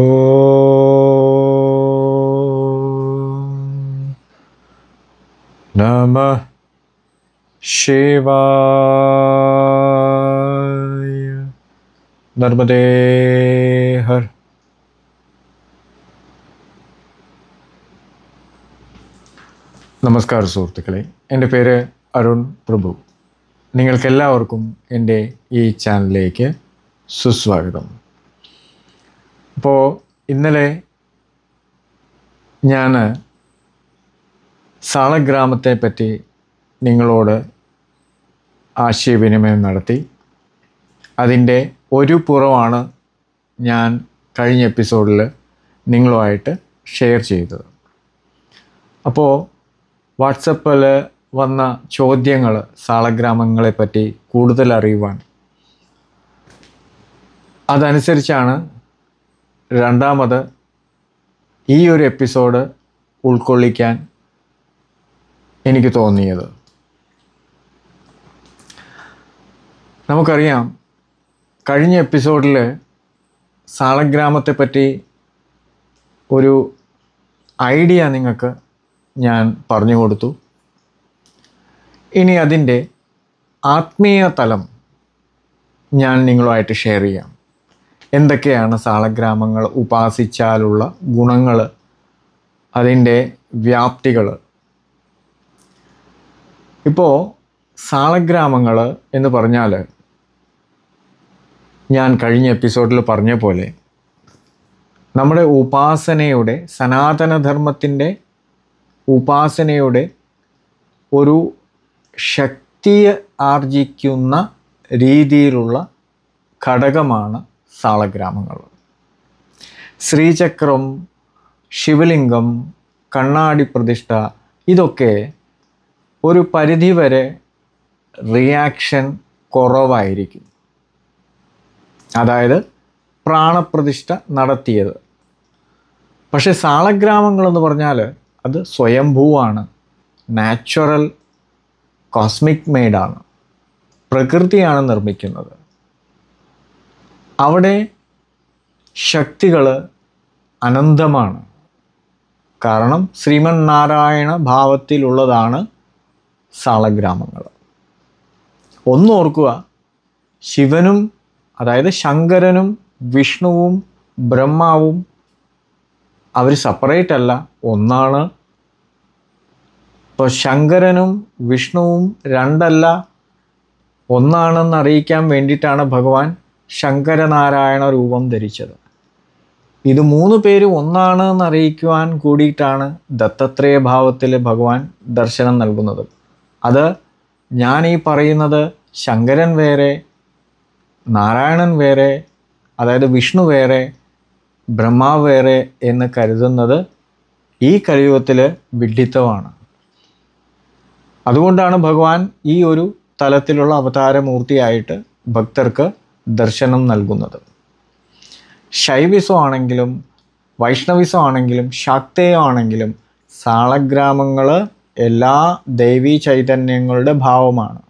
ഓ നമ ശിവായ നർമ്മദേ ഹർ നമസ്കാരം സുഹൃത്തുക്കളെ എൻ്റെ പേര് അരുൺ പ്രഭു നിങ്ങൾക്കെല്ലാവർക്കും എൻ്റെ ഈ ചാനലിലേക്ക് സുസ്വാഗതം അപ്പോൾ ഇന്നലെ ഞാൻ സാളഗ്രാമത്തെ പറ്റി നിങ്ങളോട് ആശയവിനിമയം നടത്തി അതിൻ്റെ ഒരു പുറമാണ് ഞാൻ കഴിഞ്ഞ എപ്പിസോഡിൽ നിങ്ങളുമായിട്ട് ഷെയർ ചെയ്തത് അപ്പോൾ വാട്സപ്പിൽ വന്ന ചോദ്യങ്ങൾ സാളഗ്രാമങ്ങളെപ്പറ്റി കൂടുതൽ അറിയുവാൻ അതനുസരിച്ചാണ് രണ്ടാമത് ഈ ഒരു എപ്പിസോഡ് ഉൾക്കൊള്ളിക്കാൻ എനിക്ക് തോന്നിയത് നമുക്കറിയാം കഴിഞ്ഞ എപ്പിസോഡിൽ സാളഗ്രാമത്തെപ്പറ്റി ഒരു ഐഡിയ നിങ്ങൾക്ക് ഞാൻ പറഞ്ഞു കൊടുത്തു ഇനി അതിൻ്റെ ആത്മീയ തലം ഞാൻ നിങ്ങളുമായിട്ട് ഷെയർ ചെയ്യാം എന്തൊക്കെയാണ് സാളഗ്രാമങ്ങൾ ഉപാസിച്ചാലുള്ള ഗുണങ്ങൾ അതിൻ്റെ വ്യാപ്തികൾ ഇപ്പോൾ സാളഗ്രാമങ്ങൾ എന്ന് പറഞ്ഞാൽ ഞാൻ കഴിഞ്ഞ എപ്പിസോഡിൽ പറഞ്ഞ പോലെ നമ്മുടെ ഉപാസനയുടെ സനാതനധർമ്മത്തിൻ്റെ ഉപാസനയുടെ ഒരു ശക്തിയെ ആർജിക്കുന്ന രീതിയിലുള്ള ഘടകമാണ് താളഗ്രാമങ്ങൾ ശ്രീചക്രം ശിവലിംഗം കണ്ണാടി പ്രതിഷ്ഠ ഇതൊക്കെ ഒരു പരിധിവരെ റിയാക്ഷൻ കുറവായിരിക്കും അതായത് പ്രാണപ്രതിഷ്ഠ നടത്തിയത് പക്ഷേ സാളഗ്രാമങ്ങളെന്ന് പറഞ്ഞാൽ അത് സ്വയംഭൂവാണ് നാച്ചുറൽ കോസ്മിക് മെയ്ഡാണ് പ്രകൃതിയാണ് നിർമ്മിക്കുന്നത് അവിടെ ശക്തികൾ അനന്തമാണ് കാരണം ശ്രീമൻ നാരായണ ഭാവത്തിലുള്ളതാണ് സാളഗ്രാമങ്ങൾ ഒന്നോർക്കുക ശിവനും അതായത് ശങ്കരനും വിഷ്ണുവും ബ്രഹ്മാവും അവർ സെപ്പറേറ്റ് അല്ല ഒന്നാണ് ഇപ്പോൾ ശങ്കരനും വിഷ്ണുവും രണ്ടല്ല ഒന്നാണെന്ന് അറിയിക്കാൻ വേണ്ടിയിട്ടാണ് ഭഗവാൻ ശങ്കരനാരായണ രൂപം ധരിച്ചത് ഇത് മൂന്ന് പേര് ഒന്നാണ് എന്ന് കൂടിയിട്ടാണ് ദത്തത്രേയ ഭാവത്തിൽ ഭഗവാൻ ദർശനം നൽകുന്നത് അത് ഞാൻ ഈ പറയുന്നത് ശങ്കരൻ വേറെ നാരായണൻ വേറെ അതായത് വിഷ്ണു വേറെ ബ്രഹ്മാവ് വേറെ എന്ന് കരുതുന്നത് ഈ കലിയുഗത്തിൽ വിഡ്ഢിത്തമാണ് അതുകൊണ്ടാണ് ഭഗവാൻ ഈ ഒരു തലത്തിലുള്ള അവതാരമൂർത്തിയായിട്ട് ഭക്തർക്ക് ദർശനം നൽകുന്നത് ശൈവിസം ആണെങ്കിലും വൈഷ്ണവിസം ആണെങ്കിലും ശാക്തേയം ആണെങ്കിലും സാളഗ്രാമങ്ങൾ എല്ലാ ദൈവീ ചൈതന്യങ്ങളുടെ ഭാവമാണ്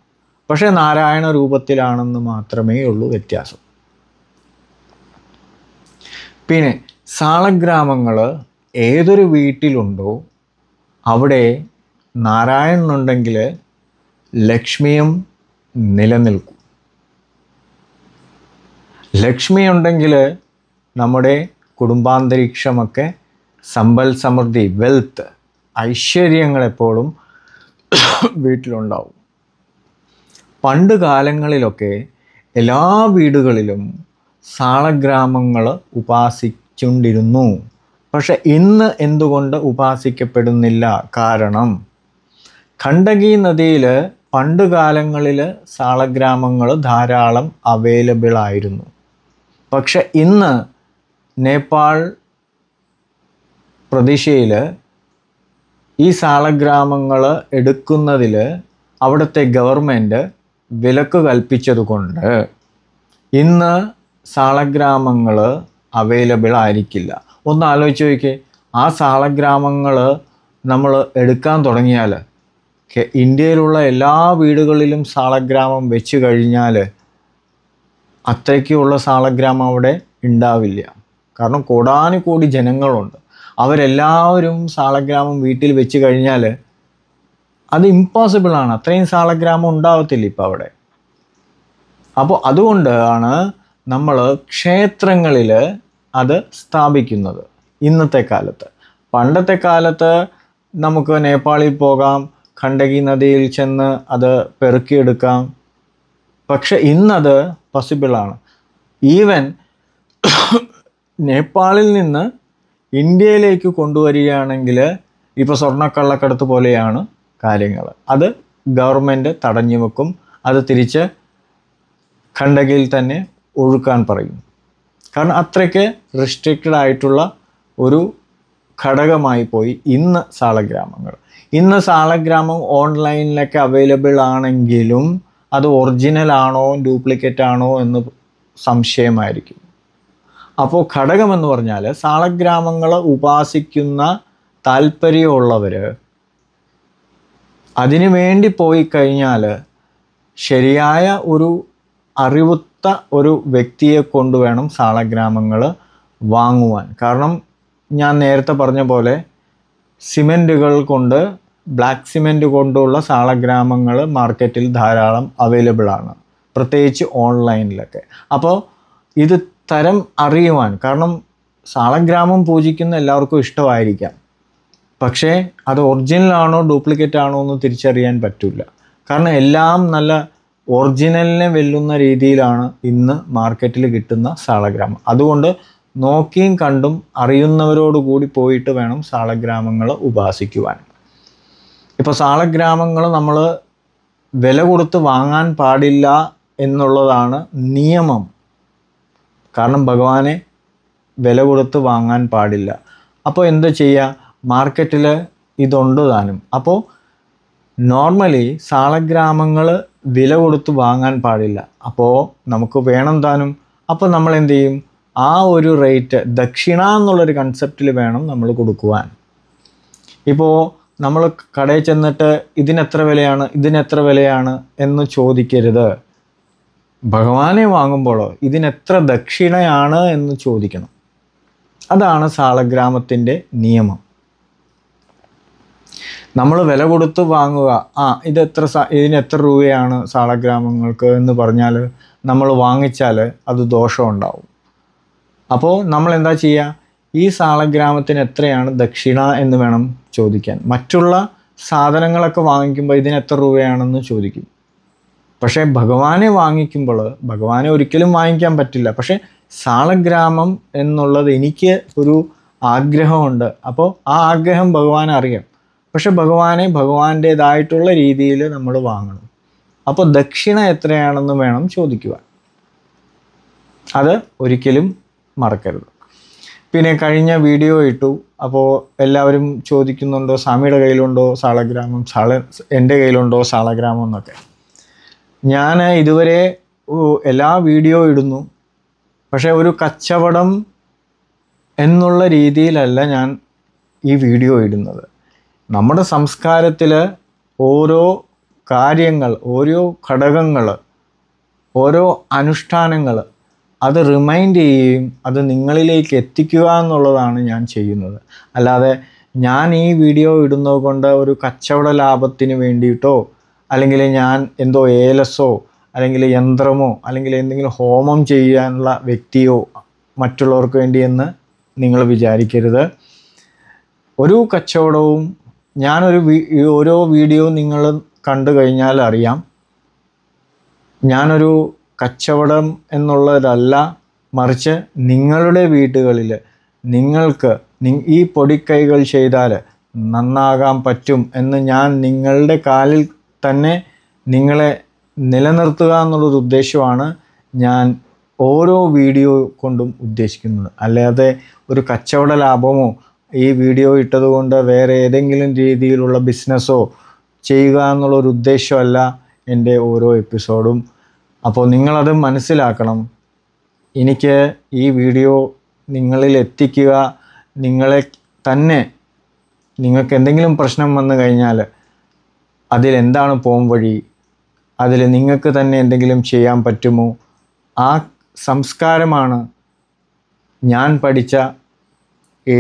പക്ഷേ നാരായണ രൂപത്തിലാണെന്ന് മാത്രമേ ഉള്ളൂ വ്യത്യാസം പിന്നെ സാളഗ്രാമങ്ങൾ ഏതൊരു വീട്ടിലുണ്ടോ അവിടെ നാരായണനുണ്ടെങ്കിൽ ലക്ഷ്മിയും നിലനിൽക്കും ലക്ഷ്മി ഉണ്ടെങ്കിൽ നമ്മുടെ കുടുംബാന്തരീക്ഷമൊക്കെ സമ്പൽ സമൃദ്ധി വെൽത്ത് ഐശ്വര്യങ്ങൾ എപ്പോഴും വീട്ടിലുണ്ടാവും പണ്ട് കാലങ്ങളിലൊക്കെ എല്ലാ വീടുകളിലും സാളഗ്രാമങ്ങൾ ഉപാസിച്ചുണ്ടിരുന്നു പക്ഷെ ഇന്ന് എന്തുകൊണ്ട് ഉപാസിക്കപ്പെടുന്നില്ല കാരണം ഖണ്ഡകി നദിയിൽ പണ്ട് കാലങ്ങളിൽ സാളഗ്രാമങ്ങൾ ധാരാളം അവൈലബിൾ ആയിരുന്നു പക്ഷെ ഇന്ന് നേപ്പാൾ പ്രവിശ്യയിൽ ഈ സാളഗ്രാമങ്ങൾ എടുക്കുന്നതിൽ അവിടുത്തെ ഗവൺമെൻറ് വിലക്ക് കൽപ്പിച്ചതുകൊണ്ട് ഇന്ന് സാളഗ്രാമങ്ങൾ അവൈലബിൾ ആയിരിക്കില്ല ഒന്ന് ആലോചിച്ച് നോക്കിയേ ആ സാളഗ്രാമങ്ങൾ നമ്മൾ എടുക്കാൻ തുടങ്ങിയാൽ ഇന്ത്യയിലുള്ള എല്ലാ വീടുകളിലും സാളഗ്രാമം വെച്ച് കഴിഞ്ഞാൽ അത്രയ്ക്കുള്ള സാളഗ്രാം അവിടെ ഉണ്ടാവില്ല കാരണം കോടാനുകോടി ജനങ്ങളുണ്ട് അവരെല്ലാവരും സാളഗ്രാമം വീട്ടിൽ വെച്ച് കഴിഞ്ഞാൽ അത് ഇമ്പോസിബിളാണ് അത്രയും സാളഗ്രാമം ഉണ്ടാവത്തില്ല ഇപ്പം അവിടെ അപ്പോൾ അതുകൊണ്ടാണ് നമ്മൾ ക്ഷേത്രങ്ങളിൽ അത് സ്ഥാപിക്കുന്നത് ഇന്നത്തെ കാലത്ത് പണ്ടത്തെ കാലത്ത് നമുക്ക് നേപ്പാളിൽ പോകാം ഖണ്ഡകി നദിയിൽ ചെന്ന് അത് പെറുക്കിയെടുക്കാം പക്ഷെ ഇന്നത് പോസിബിളാണ് ഈവൻ നേപ്പാളിൽ നിന്ന് ഇന്ത്യയിലേക്ക് കൊണ്ടുവരികയാണെങ്കിൽ ഇപ്പോൾ സ്വർണ്ണക്കള്ളക്കടത്ത് പോലെയാണ് കാര്യങ്ങൾ അത് ഗവൺമെൻറ് തടഞ്ഞു വെക്കും അത് തിരിച്ച് ഖണ്ഡകയിൽ തന്നെ ഒഴുക്കാൻ പറയും കാരണം അത്രയ്ക്ക് റിസ്ട്രിക്റ്റഡ് ആയിട്ടുള്ള ഒരു ഘടകമായി പോയി ഇന്ന് സാളഗ്രാമങ്ങൾ ഇന്ന് സാളഗ്രാമം ഓൺലൈനിലൊക്കെ അവൈലബിൾ ആണെങ്കിലും അത് ഒറിജിനൽ ആണോ ഡ്യൂപ്ലിക്കേറ്റ് ആണോ എന്ന് സംശയമായിരിക്കും അപ്പോൾ ഘടകമെന്ന് പറഞ്ഞാൽ സാളഗ്രാമങ്ങളെ ഉപാസിക്കുന്ന താല്പര്യമുള്ളവർ അതിനു വേണ്ടി പോയി കഴിഞ്ഞാൽ ശരിയായ ഒരു അറിവുത്ത ഒരു വ്യക്തിയെ കൊണ്ടുവേണം സാളഗ്രാമങ്ങൾ വാങ്ങുവാൻ കാരണം ഞാൻ നേരത്തെ പറഞ്ഞ പോലെ സിമെൻറ്റുകൾ കൊണ്ട് ബ്ലാക്ക് സിമെൻറ്റ് കൊണ്ടുള്ള സാളഗ്രാമങ്ങൾ മാർക്കറ്റിൽ ധാരാളം അവൈലബിൾ ആണ് പ്രത്യേകിച്ച് ഓൺലൈനിലൊക്കെ അപ്പോൾ ഇത് തരം അറിയുവാൻ കാരണം സാളഗ്രാമം പൂജിക്കുന്ന എല്ലാവർക്കും ഇഷ്ടമായിരിക്കാം പക്ഷേ അത് ഒറിജിനൽ ആണോ ഡ്യൂപ്ലിക്കേറ്റ് ആണോ എന്ന് തിരിച്ചറിയാൻ പറ്റില്ല കാരണം എല്ലാം നല്ല ഒറിജിനലിനെ വെല്ലുന്ന രീതിയിലാണ് ഇന്ന് മാർക്കറ്റിൽ കിട്ടുന്ന സാളഗ്രാമം അതുകൊണ്ട് നോക്കിയും കണ്ടും അറിയുന്നവരോട് കൂടി പോയിട്ട് വേണം സാളഗ്രാമങ്ങൾ ഉപാസിക്കുവാൻ ഇപ്പോൾ സാളഗ്രാമങ്ങൾ നമ്മൾ വില കൊടുത്ത് വാങ്ങാൻ പാടില്ല എന്നുള്ളതാണ് നിയമം കാരണം ഭഗവാനെ വില കൊടുത്ത് വാങ്ങാൻ പാടില്ല അപ്പോൾ എന്ത് ചെയ്യുക മാർക്കറ്റിൽ ഇതുണ്ട് താനും അപ്പോൾ നോർമലി സാളഗ്രാമങ്ങൾ വില കൊടുത്ത് വാങ്ങാൻ പാടില്ല അപ്പോൾ നമുക്ക് വേണം താനും അപ്പോൾ നമ്മൾ എന്ത് ചെയ്യും ആ ഒരു റേറ്റ് ദക്ഷിണ എന്നുള്ളൊരു കൺസെപ്റ്റിൽ വേണം നമ്മൾ കൊടുക്കുവാൻ ഇപ്പോൾ നമ്മൾ കടയിൽ ചെന്നിട്ട് ഇതിനെത്ര വിലയാണ് ഇതിനെത്ര വിലയാണ് എന്ന് ചോദിക്കരുത് ഭഗവാനെ വാങ്ങുമ്പോഴോ ഇതിനെത്ര ദക്ഷിണയാണ് എന്ന് ചോദിക്കണം അതാണ് സാളഗ്രാമത്തിൻ്റെ നിയമം നമ്മൾ വില കൊടുത്ത് വാങ്ങുക ആ ഇത് എത്ര ഇതിന് എത്ര രൂപയാണ് സാളഗ്രാമങ്ങൾക്ക് എന്ന് പറഞ്ഞാൽ നമ്മൾ വാങ്ങിച്ചാൽ അത് ദോഷമുണ്ടാവും അപ്പോൾ നമ്മൾ എന്താ ചെയ്യുക ഈ സാളഗ്രാമത്തിന് എത്രയാണ് ദക്ഷിണ എന്ന് വേണം ചോദിക്കാൻ മറ്റുള്ള സാധനങ്ങളൊക്കെ വാങ്ങിക്കുമ്പോൾ ഇതിന് എത്ര രൂപയാണെന്ന് ചോദിക്കും പക്ഷേ ഭഗവാനെ വാങ്ങിക്കുമ്പോൾ ഭഗവാനെ ഒരിക്കലും വാങ്ങിക്കാൻ പറ്റില്ല പക്ഷേ സാളഗ്രാമം എന്നുള്ളത് എനിക്ക് ഒരു ആഗ്രഹമുണ്ട് അപ്പോൾ ആ ആഗ്രഹം ഭഗവാൻ അറിയാം പക്ഷെ ഭഗവാനെ ഭഗവാന്റേതായിട്ടുള്ള രീതിയിൽ നമ്മൾ വാങ്ങണം അപ്പോൾ ദക്ഷിണ എത്രയാണെന്ന് വേണം ചോദിക്കുവാൻ അത് ഒരിക്കലും മറക്കരുത് പിന്നെ കഴിഞ്ഞ വീഡിയോ ഇട്ടു അപ്പോൾ എല്ലാവരും ചോദിക്കുന്നുണ്ടോ സ്വാമിയുടെ കയ്യിലുണ്ടോ സാളഗ്രാമം സാള എൻ്റെ കയ്യിലുണ്ടോ സാളഗ്രാമം എന്നൊക്കെ ഞാൻ ഇതുവരെ എല്ലാ വീഡിയോ ഇടുന്നു പക്ഷേ ഒരു കച്ചവടം എന്നുള്ള രീതിയിലല്ല ഞാൻ ഈ വീഡിയോ ഇടുന്നത് നമ്മുടെ സംസ്കാരത്തിൽ ഓരോ കാര്യങ്ങൾ ഓരോ ഘടകങ്ങൾ ഓരോ അനുഷ്ഠാനങ്ങൾ അത് റിമൈൻഡ് ചെയ്യുകയും അത് നിങ്ങളിലേക്ക് എത്തിക്കുക എന്നുള്ളതാണ് ഞാൻ ചെയ്യുന്നത് അല്ലാതെ ഞാൻ ഈ വീഡിയോ ഇടുന്നത് കൊണ്ട് ഒരു കച്ചവട ലാഭത്തിന് വേണ്ടിയിട്ടോ അല്ലെങ്കിൽ ഞാൻ എന്തോ ഏലസോ അല്ലെങ്കിൽ യന്ത്രമോ അല്ലെങ്കിൽ എന്തെങ്കിലും ഹോമം ചെയ്യാനുള്ള വ്യക്തിയോ മറ്റുള്ളവർക്ക് വേണ്ടിയെന്ന് നിങ്ങൾ വിചാരിക്കരുത് ഒരു കച്ചവടവും ഞാനൊരു ഓരോ വീഡിയോ നിങ്ങൾ കണ്ടു കഴിഞ്ഞാൽ അറിയാം ഞാനൊരു കച്ചവടം എന്നുള്ളതല്ല മറിച്ച് നിങ്ങളുടെ വീടുകളിൽ നിങ്ങൾക്ക് ഈ പൊടിക്കൈകൾ ചെയ്താൽ നന്നാകാൻ പറ്റും എന്ന് ഞാൻ നിങ്ങളുടെ കാലിൽ തന്നെ നിങ്ങളെ നിലനിർത്തുക എന്നുള്ളൊരു ഉദ്ദേശമാണ് ഞാൻ ഓരോ വീഡിയോ കൊണ്ടും ഉദ്ദേശിക്കുന്നത് അല്ലാതെ ഒരു കച്ചവട ലാഭമോ ഈ വീഡിയോ ഇട്ടതുകൊണ്ട് വേറെ ഏതെങ്കിലും രീതിയിലുള്ള ബിസിനസ്സോ ചെയ്യുക എന്നുള്ളൊരു ഉദ്ദേശമല്ല എൻ്റെ ഓരോ എപ്പിസോഡും അപ്പോൾ നിങ്ങളത് മനസ്സിലാക്കണം എനിക്ക് ഈ വീഡിയോ നിങ്ങളിൽ എത്തിക്കുക നിങ്ങളെ തന്നെ നിങ്ങൾക്ക് എന്തെങ്കിലും പ്രശ്നം വന്നു കഴിഞ്ഞാൽ അതിലെന്താണ് പോം വഴി അതിൽ നിങ്ങൾക്ക് തന്നെ എന്തെങ്കിലും ചെയ്യാൻ പറ്റുമോ ആ സംസ്കാരമാണ് ഞാൻ പഠിച്ച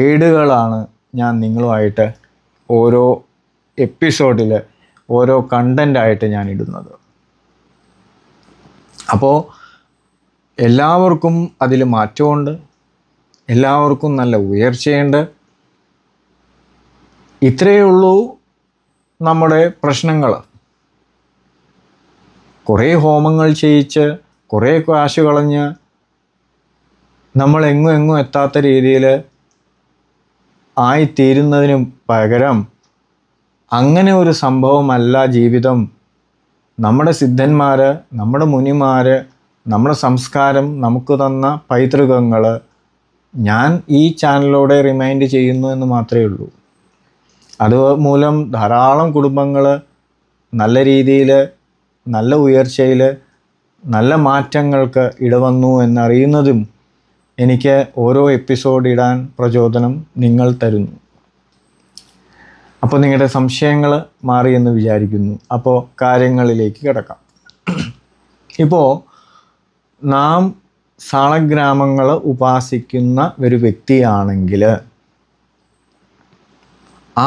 ഏടുകളാണ് ഞാൻ നിങ്ങളുമായിട്ട് ഓരോ എപ്പിസോഡിൽ ഓരോ കണ്ടൻ്റായിട്ട് ഞാൻ ഇടുന്നത് അപ്പോൾ എല്ലാവർക്കും അതിൽ മാറ്റമുണ്ട് എല്ലാവർക്കും നല്ല ഉയർച്ചയുണ്ട് ഇത്രയേ ഉള്ളൂ നമ്മുടെ പ്രശ്നങ്ങൾ കുറേ ഹോമങ്ങൾ ചെയ്യിച്ച് കുറേ കാശ് കളഞ്ഞ് നമ്മൾ എങ്ങും എങ്ങും എത്താത്ത രീതിയിൽ ആയിത്തീരുന്നതിന് പകരം അങ്ങനെ ഒരു സംഭവമല്ല ജീവിതം നമ്മുടെ സിദ്ധന്മാർ നമ്മുടെ മുനിമാർ നമ്മുടെ സംസ്കാരം നമുക്ക് തന്ന പൈതൃകങ്ങൾ ഞാൻ ഈ ചാനലിലൂടെ റിമൈൻഡ് ചെയ്യുന്നു എന്ന് മാത്രമേ ഉള്ളൂ അതുമൂലം ധാരാളം കുടുംബങ്ങൾ നല്ല രീതിയിൽ നല്ല ഉയർച്ചയിൽ നല്ല മാറ്റങ്ങൾക്ക് ഇടവന്നു എന്നറിയുന്നതും എനിക്ക് ഓരോ എപ്പിസോഡ് ഇടാൻ പ്രചോദനം നിങ്ങൾ തരുന്നു അപ്പോൾ നിങ്ങളുടെ സംശയങ്ങൾ മാറിയെന്ന് വിചാരിക്കുന്നു അപ്പോൾ കാര്യങ്ങളിലേക്ക് കിടക്കാം ഇപ്പോൾ നാം സാളഗ്രാമങ്ങൾ ഉപാസിക്കുന്ന ഒരു വ്യക്തിയാണെങ്കിൽ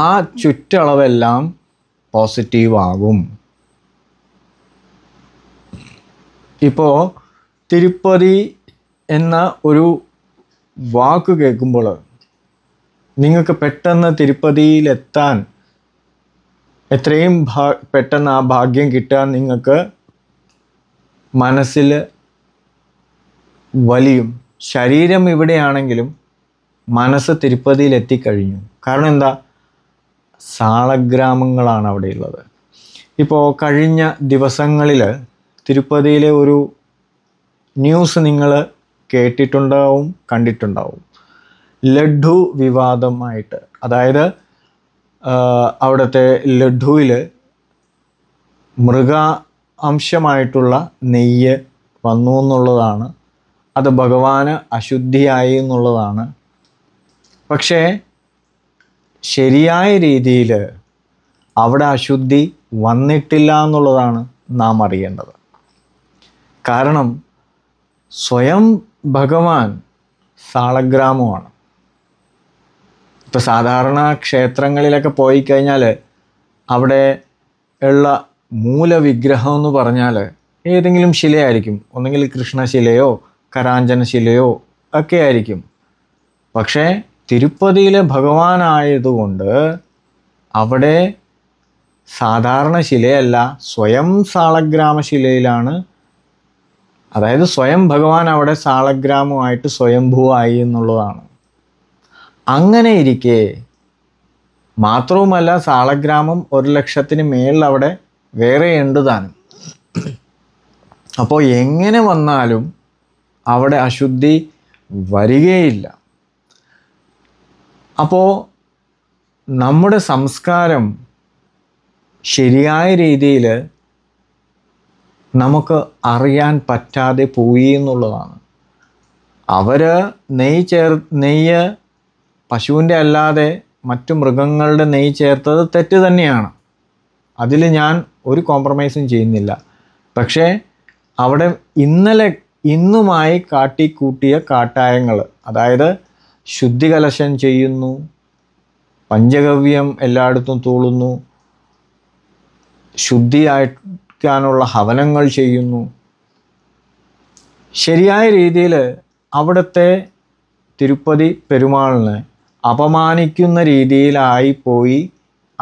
ആ ചുറ്റളവെല്ലാം പോസിറ്റീവാകും ഇപ്പോൾ തിരുപ്പതി എന്ന ഒരു വാക്ക് കേൾക്കുമ്പോൾ നിങ്ങൾക്ക് പെട്ടെന്ന് തിരുപ്പതിയിലെത്താൻ എത്രയും ഭാ പെട്ടെന്ന് ആ ഭാഗ്യം കിട്ടാൻ നിങ്ങൾക്ക് മനസ്സിൽ വലിയും ശരീരം ഇവിടെയാണെങ്കിലും മനസ്സ് തിരുപ്പതിയിലെത്തിക്കഴിഞ്ഞു കാരണം എന്താ സാളഗ്രാമങ്ങളാണ് അവിടെയുള്ളത് ഇപ്പോൾ കഴിഞ്ഞ ദിവസങ്ങളിൽ തിരുപ്പതിയിലെ ഒരു ന്യൂസ് നിങ്ങൾ കേട്ടിട്ടുണ്ടാവും കണ്ടിട്ടുണ്ടാവും ലഡു വിവാദമായിട്ട് അതായത് അവിടുത്തെ ലഡുവിൽ മൃഗ അംശമായിട്ടുള്ള നെയ്യ് വന്നു എന്നുള്ളതാണ് അത് ഭഗവാന് അശുദ്ധിയായി എന്നുള്ളതാണ് പക്ഷേ ശരിയായ രീതിയിൽ അവിടെ അശുദ്ധി വന്നിട്ടില്ല എന്നുള്ളതാണ് നാം അറിയേണ്ടത് കാരണം സ്വയം ഭഗവാൻ സാളഗ്രാമമാണ് ഇപ്പോൾ സാധാരണ ക്ഷേത്രങ്ങളിലൊക്കെ പോയി കഴിഞ്ഞാൽ അവിടെ ഉള്ള മൂലവിഗ്രഹം എന്ന് പറഞ്ഞാൽ ഏതെങ്കിലും ശിലയായിരിക്കും ഒന്നെങ്കിൽ കൃഷ്ണശിലയോ കരാഞ്ചന ശിലയോ ഒക്കെ ആയിരിക്കും പക്ഷേ തിരുപ്പതിയിലെ ഭഗവാനായതുകൊണ്ട് അവിടെ സാധാരണ ശിലയല്ല സ്വയം സാളഗ്രാമ ശിലയിലാണ് അതായത് സ്വയം ഭഗവാൻ അവിടെ സാളഗ്രാമമായിട്ട് സ്വയംഭൂവായി എന്നുള്ളതാണ് അങ്ങനെ ഇരിക്കെ മാത്രവുമല്ല സാളഗ്രാമം ഒരു ലക്ഷത്തിന് മേളിൽ അവിടെ വേറെ ഉണ്ട് താനും അപ്പോൾ എങ്ങനെ വന്നാലും അവിടെ അശുദ്ധി വരികയില്ല അപ്പോൾ നമ്മുടെ സംസ്കാരം ശരിയായ രീതിയിൽ നമുക്ക് അറിയാൻ പറ്റാതെ പോയി എന്നുള്ളതാണ് അവർ നെയ്യ് ചേർ നെയ്യ് പശുവിൻ്റെ അല്ലാതെ മറ്റു മൃഗങ്ങളുടെ നെയ്യ് ചേർത്തത് തെറ്റ് തന്നെയാണ് അതിൽ ഞാൻ ഒരു കോംപ്രമൈസും ചെയ്യുന്നില്ല പക്ഷേ അവിടെ ഇന്നലെ ഇന്നുമായി കാട്ടിക്കൂട്ടിയ കാട്ടായങ്ങൾ അതായത് ശുദ്ധികലശം ചെയ്യുന്നു പഞ്ചഗവ്യം എല്ലായിടത്തും തൂളുന്നു ശുദ്ധിയാക്കാനുള്ള ഹവനങ്ങൾ ചെയ്യുന്നു ശരിയായ രീതിയിൽ അവിടുത്തെ തിരുപ്പതി പെരുമാളിനെ അപമാനിക്കുന്ന രീതിയിലായിപ്പോയി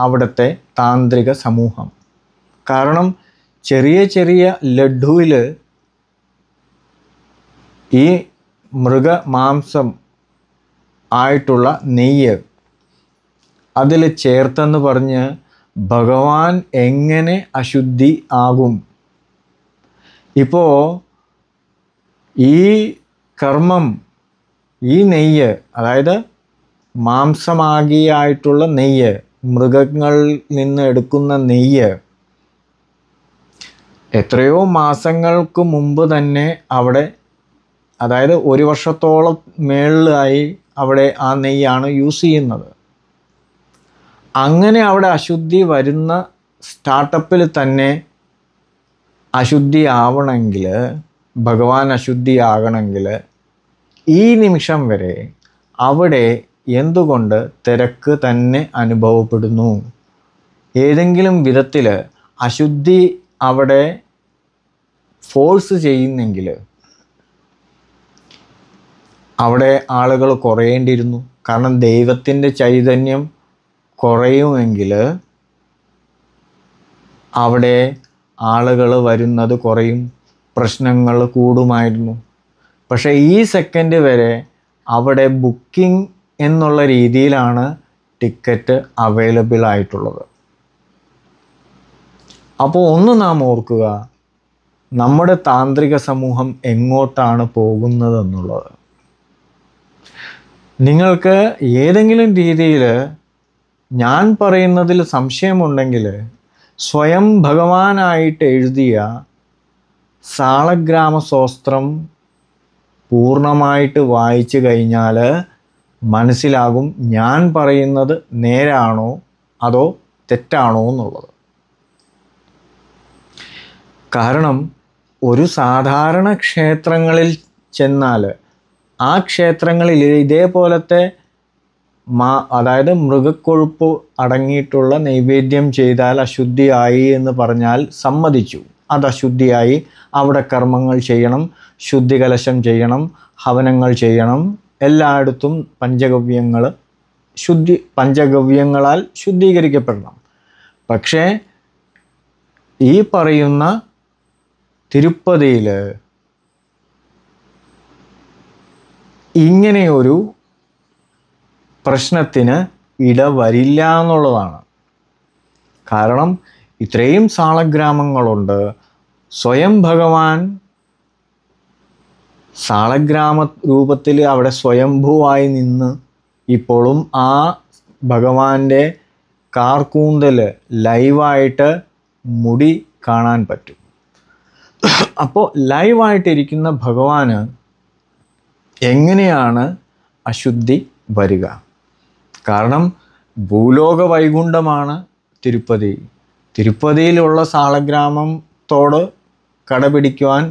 അവിടുത്തെ താന്ത്രിക സമൂഹം കാരണം ചെറിയ ചെറിയ ലഡുവിൽ ഈ മൃഗ മാംസം ആയിട്ടുള്ള നെയ്യ് അതിൽ ചേർത്തെന്ന് പറഞ്ഞ് ഭഗവാൻ എങ്ങനെ അശുദ്ധി ആകും ഇപ്പോൾ ഈ കർമ്മം ഈ നെയ്യ് അതായത് മാംസമാകിയായിട്ടുള്ള നെയ്യ് മൃഗങ്ങളിൽ നിന്ന് എടുക്കുന്ന നെയ്യ് എത്രയോ മാസങ്ങൾക്ക് മുമ്പ് തന്നെ അവിടെ അതായത് ഒരു വർഷത്തോളം മേളിലായി അവിടെ ആ നെയ്യാണ് യൂസ് ചെയ്യുന്നത് അങ്ങനെ അവിടെ അശുദ്ധി വരുന്ന സ്റ്റാർട്ടപ്പിൽ തന്നെ അശുദ്ധി ആവണമെങ്കിൽ ഭഗവാൻ അശുദ്ധിയാകണമെങ്കിൽ ഈ നിമിഷം വരെ അവിടെ എന്തുകൊണ്ട് തിരക്ക് തന്നെ അനുഭവപ്പെടുന്നു ഏതെങ്കിലും വിധത്തിൽ അശുദ്ധി അവിടെ ഫോഴ്സ് ചെയ്യുന്നെങ്കിൽ അവിടെ ആളുകൾ കുറയേണ്ടിയിരുന്നു കാരണം ദൈവത്തിൻ്റെ ചൈതന്യം കുറയുമെങ്കിൽ അവിടെ ആളുകൾ വരുന്നത് കുറയും പ്രശ്നങ്ങൾ കൂടുമായിരുന്നു പക്ഷേ ഈ സെക്കൻഡ് വരെ അവിടെ ബുക്കിംഗ് എന്നുള്ള രീതിയിലാണ് ടിക്കറ്റ് അവൈലബിൾ ആയിട്ടുള്ളത് അപ്പോൾ ഒന്ന് നാം ഓർക്കുക നമ്മുടെ താന്ത്രിക സമൂഹം എങ്ങോട്ടാണ് പോകുന്നതെന്നുള്ളത് നിങ്ങൾക്ക് ഏതെങ്കിലും രീതിയിൽ ഞാൻ പറയുന്നതിൽ സംശയമുണ്ടെങ്കിൽ സ്വയം ഭഗവാനായിട്ട് എഴുതിയ സാളഗ്രാമസോസ്ത്രം പൂർണ്ണമായിട്ട് വായിച്ചു കഴിഞ്ഞാൽ മനസ്സിലാകും ഞാൻ പറയുന്നത് നേരാണോ അതോ തെറ്റാണോ എന്നുള്ളത് കാരണം ഒരു സാധാരണ ക്ഷേത്രങ്ങളിൽ ചെന്നാൽ ആ ക്ഷേത്രങ്ങളിൽ ഇതേപോലത്തെ മാ അതായത് മൃഗക്കൊഴുപ്പ് അടങ്ങിയിട്ടുള്ള നൈവേദ്യം ചെയ്താൽ അശുദ്ധിയായി എന്ന് പറഞ്ഞാൽ സമ്മതിച്ചു അത് അശുദ്ധിയായി അവിടെ കർമ്മങ്ങൾ ചെയ്യണം ശുദ്ധികലശം ചെയ്യണം ഹവനങ്ങൾ ചെയ്യണം എല്ലായിടത്തും പഞ്ചഗവ്യങ്ങൾ ശുദ്ധി പഞ്ചഗവ്യങ്ങളാൽ ശുദ്ധീകരിക്കപ്പെടണം പക്ഷേ ഈ പറയുന്ന തിരുപ്പതിയിൽ ഇങ്ങനെയൊരു പ്രശ്നത്തിന് ഇടവരില്ല എന്നുള്ളതാണ് കാരണം ഇത്രയും സാളഗ്രാമങ്ങളുണ്ട് സ്വയം ഭഗവാൻ സാളഗ്രാമ രൂപത്തിൽ അവിടെ സ്വയംഭൂവായി നിന്ന് ഇപ്പോഴും ആ ഭഗവാന്റെ കാർക്കൂന്തൽ ലൈവായിട്ട് മുടി കാണാൻ പറ്റും അപ്പോൾ ലൈവായിട്ടിരിക്കുന്ന ഭഗവാന് എങ്ങനെയാണ് അശുദ്ധി വരിക കാരണം ഭൂലോക വൈകുണ്ഠമാണ് തിരുപ്പതി തിരുപ്പതിയിലുള്ള സാളഗ്രാമത്തോട് കടപിടിക്കുവാൻ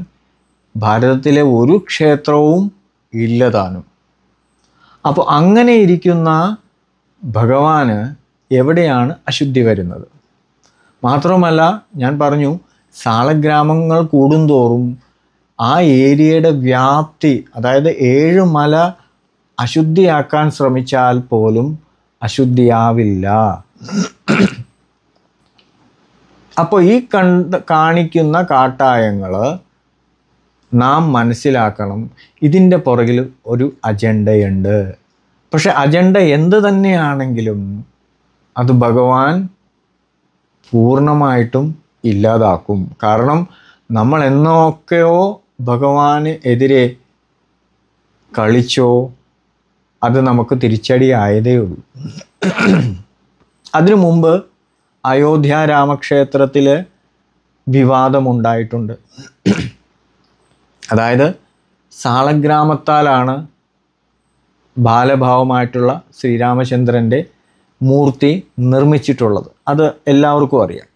ഭാരതത്തിലെ ഒരു ക്ഷേത്രവും ഇല്ലതാനും അപ്പോൾ അങ്ങനെ ഇരിക്കുന്ന ഭഗവാന് എവിടെയാണ് അശുദ്ധി വരുന്നത് മാത്രമല്ല ഞാൻ പറഞ്ഞു സാളഗ്രാമങ്ങൾ കൂടുന്തോറും ആ ഏരിയയുടെ വ്യാപ്തി അതായത് ഏഴ് മല അശുദ്ധിയാക്കാൻ ശ്രമിച്ചാൽ പോലും അശുദ്ധിയാവില്ല അപ്പോൾ ഈ കണ്ട് കാണിക്കുന്ന കാട്ടായങ്ങൾ നാം മനസ്സിലാക്കണം ഇതിൻ്റെ പുറകിൽ ഒരു അജണ്ടയുണ്ട് പക്ഷെ അജണ്ട എന്ത് തന്നെയാണെങ്കിലും അത് ഭഗവാൻ പൂർണ്ണമായിട്ടും ഇല്ലാതാക്കും കാരണം നമ്മൾ എന്നൊക്കെയോ ഭഗവാന് എതിരെ കളിച്ചോ അത് നമുക്ക് തിരിച്ചടി ആയതേ ഉള്ളൂ അതിനു മുമ്പ് അയോധ്യ രാമക്ഷേത്രത്തിൽ വിവാദമുണ്ടായിട്ടുണ്ട് അതായത് സാളഗ്രാമത്താലാണ് ബാലഭാവമായിട്ടുള്ള ശ്രീരാമചന്ദ്രൻ്റെ മൂർത്തി നിർമ്മിച്ചിട്ടുള്ളത് അത് എല്ലാവർക്കും അറിയാം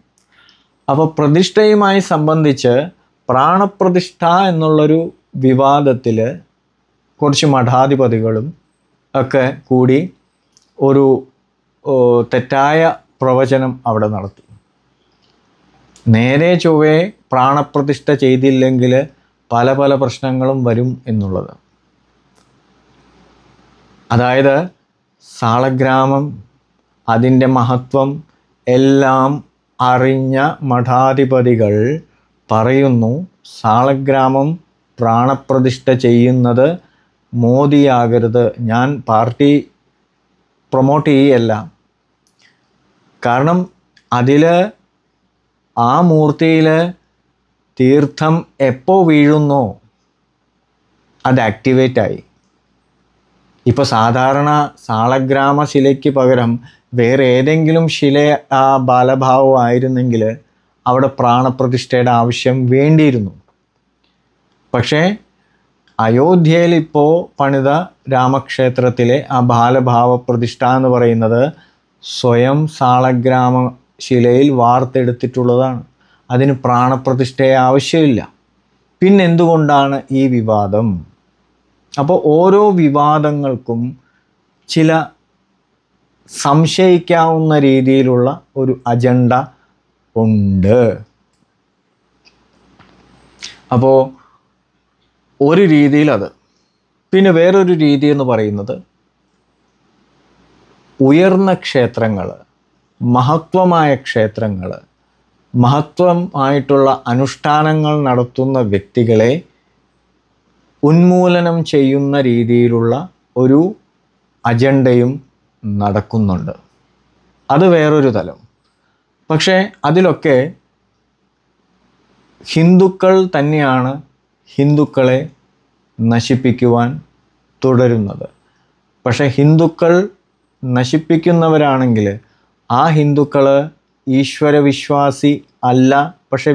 അപ്പോൾ പ്രതിഷ്ഠയുമായി സംബന്ധിച്ച് പ്രാണപ്രതിഷ്ഠ എന്നുള്ളൊരു വിവാദത്തിൽ കുറച്ച് മഠാധിപതികളും ഒക്കെ കൂടി ഒരു തെറ്റായ പ്രവചനം അവിടെ നടത്തി നേരെ ചൊവ്വേ പ്രാണപ്രതിഷ്ഠ ചെയ്തില്ലെങ്കിൽ പല പല പ്രശ്നങ്ങളും വരും എന്നുള്ളത് അതായത് സാളഗ്രാമം അതിൻ്റെ മഹത്വം എല്ലാം അറിഞ്ഞ മഠാധിപതികൾ പറയുന്നു സാളഗ്രാമം പ്രാണപ്രതിഷ്ഠ ചെയ്യുന്നത് മോദിയാകരുത് ഞാൻ പാർട്ടി പ്രൊമോട്ട് ചെയ്യല്ല കാരണം അതിൽ ആ മൂർത്തിയിൽ തീർത്ഥം എപ്പോൾ വീഴുന്നോ അത് ആക്ടിവേറ്റായി ഇപ്പോൾ സാധാരണ സാളഗ്രാമ ശിലയ്ക്ക് പകരം വേറെ ഏതെങ്കിലും ശില ആ ബാലഭാവമായിരുന്നെങ്കിൽ അവിടെ പ്രാണപ്രതിഷ്ഠയുടെ ആവശ്യം വേണ്ടിയിരുന്നു പക്ഷേ അയോധ്യയിലിപ്പോൾ പണിത രാമക്ഷേത്രത്തിലെ ആ ബാലഭാവ പ്രതിഷ്ഠ എന്ന് പറയുന്നത് സ്വയം സാളഗ്രാമ ശിലയിൽ വാർത്തെടുത്തിട്ടുള്ളതാണ് അതിന് പ്രാണപ്രതിഷ്ഠയെ ആവശ്യമില്ല പിന്നെന്തുകൊണ്ടാണ് ഈ വിവാദം അപ്പോൾ ഓരോ വിവാദങ്ങൾക്കും ചില സംശയിക്കാവുന്ന രീതിയിലുള്ള ഒരു അജണ്ട ഉണ്ട് അപ്പോൾ ഒരു രീതിയിൽ അത് പിന്നെ വേറൊരു രീതി എന്ന് പറയുന്നത് ഉയർന്ന ക്ഷേത്രങ്ങൾ മഹത്വമായ ക്ഷേത്രങ്ങൾ മഹത്വം ആയിട്ടുള്ള അനുഷ്ഠാനങ്ങൾ നടത്തുന്ന വ്യക്തികളെ ഉന്മൂലനം ചെയ്യുന്ന രീതിയിലുള്ള ഒരു അജണ്ടയും നടക്കുന്നുണ്ട് അത് വേറൊരു തലം പക്ഷേ അതിലൊക്കെ ഹിന്ദുക്കൾ തന്നെയാണ് ഹിന്ദുക്കളെ നശിപ്പിക്കുവാൻ തുടരുന്നത് പക്ഷേ ഹിന്ദുക്കൾ നശിപ്പിക്കുന്നവരാണെങ്കിൽ ആ ഹിന്ദുക്കൾ ഈശ്വരവിശ്വാസി അല്ല പക്ഷെ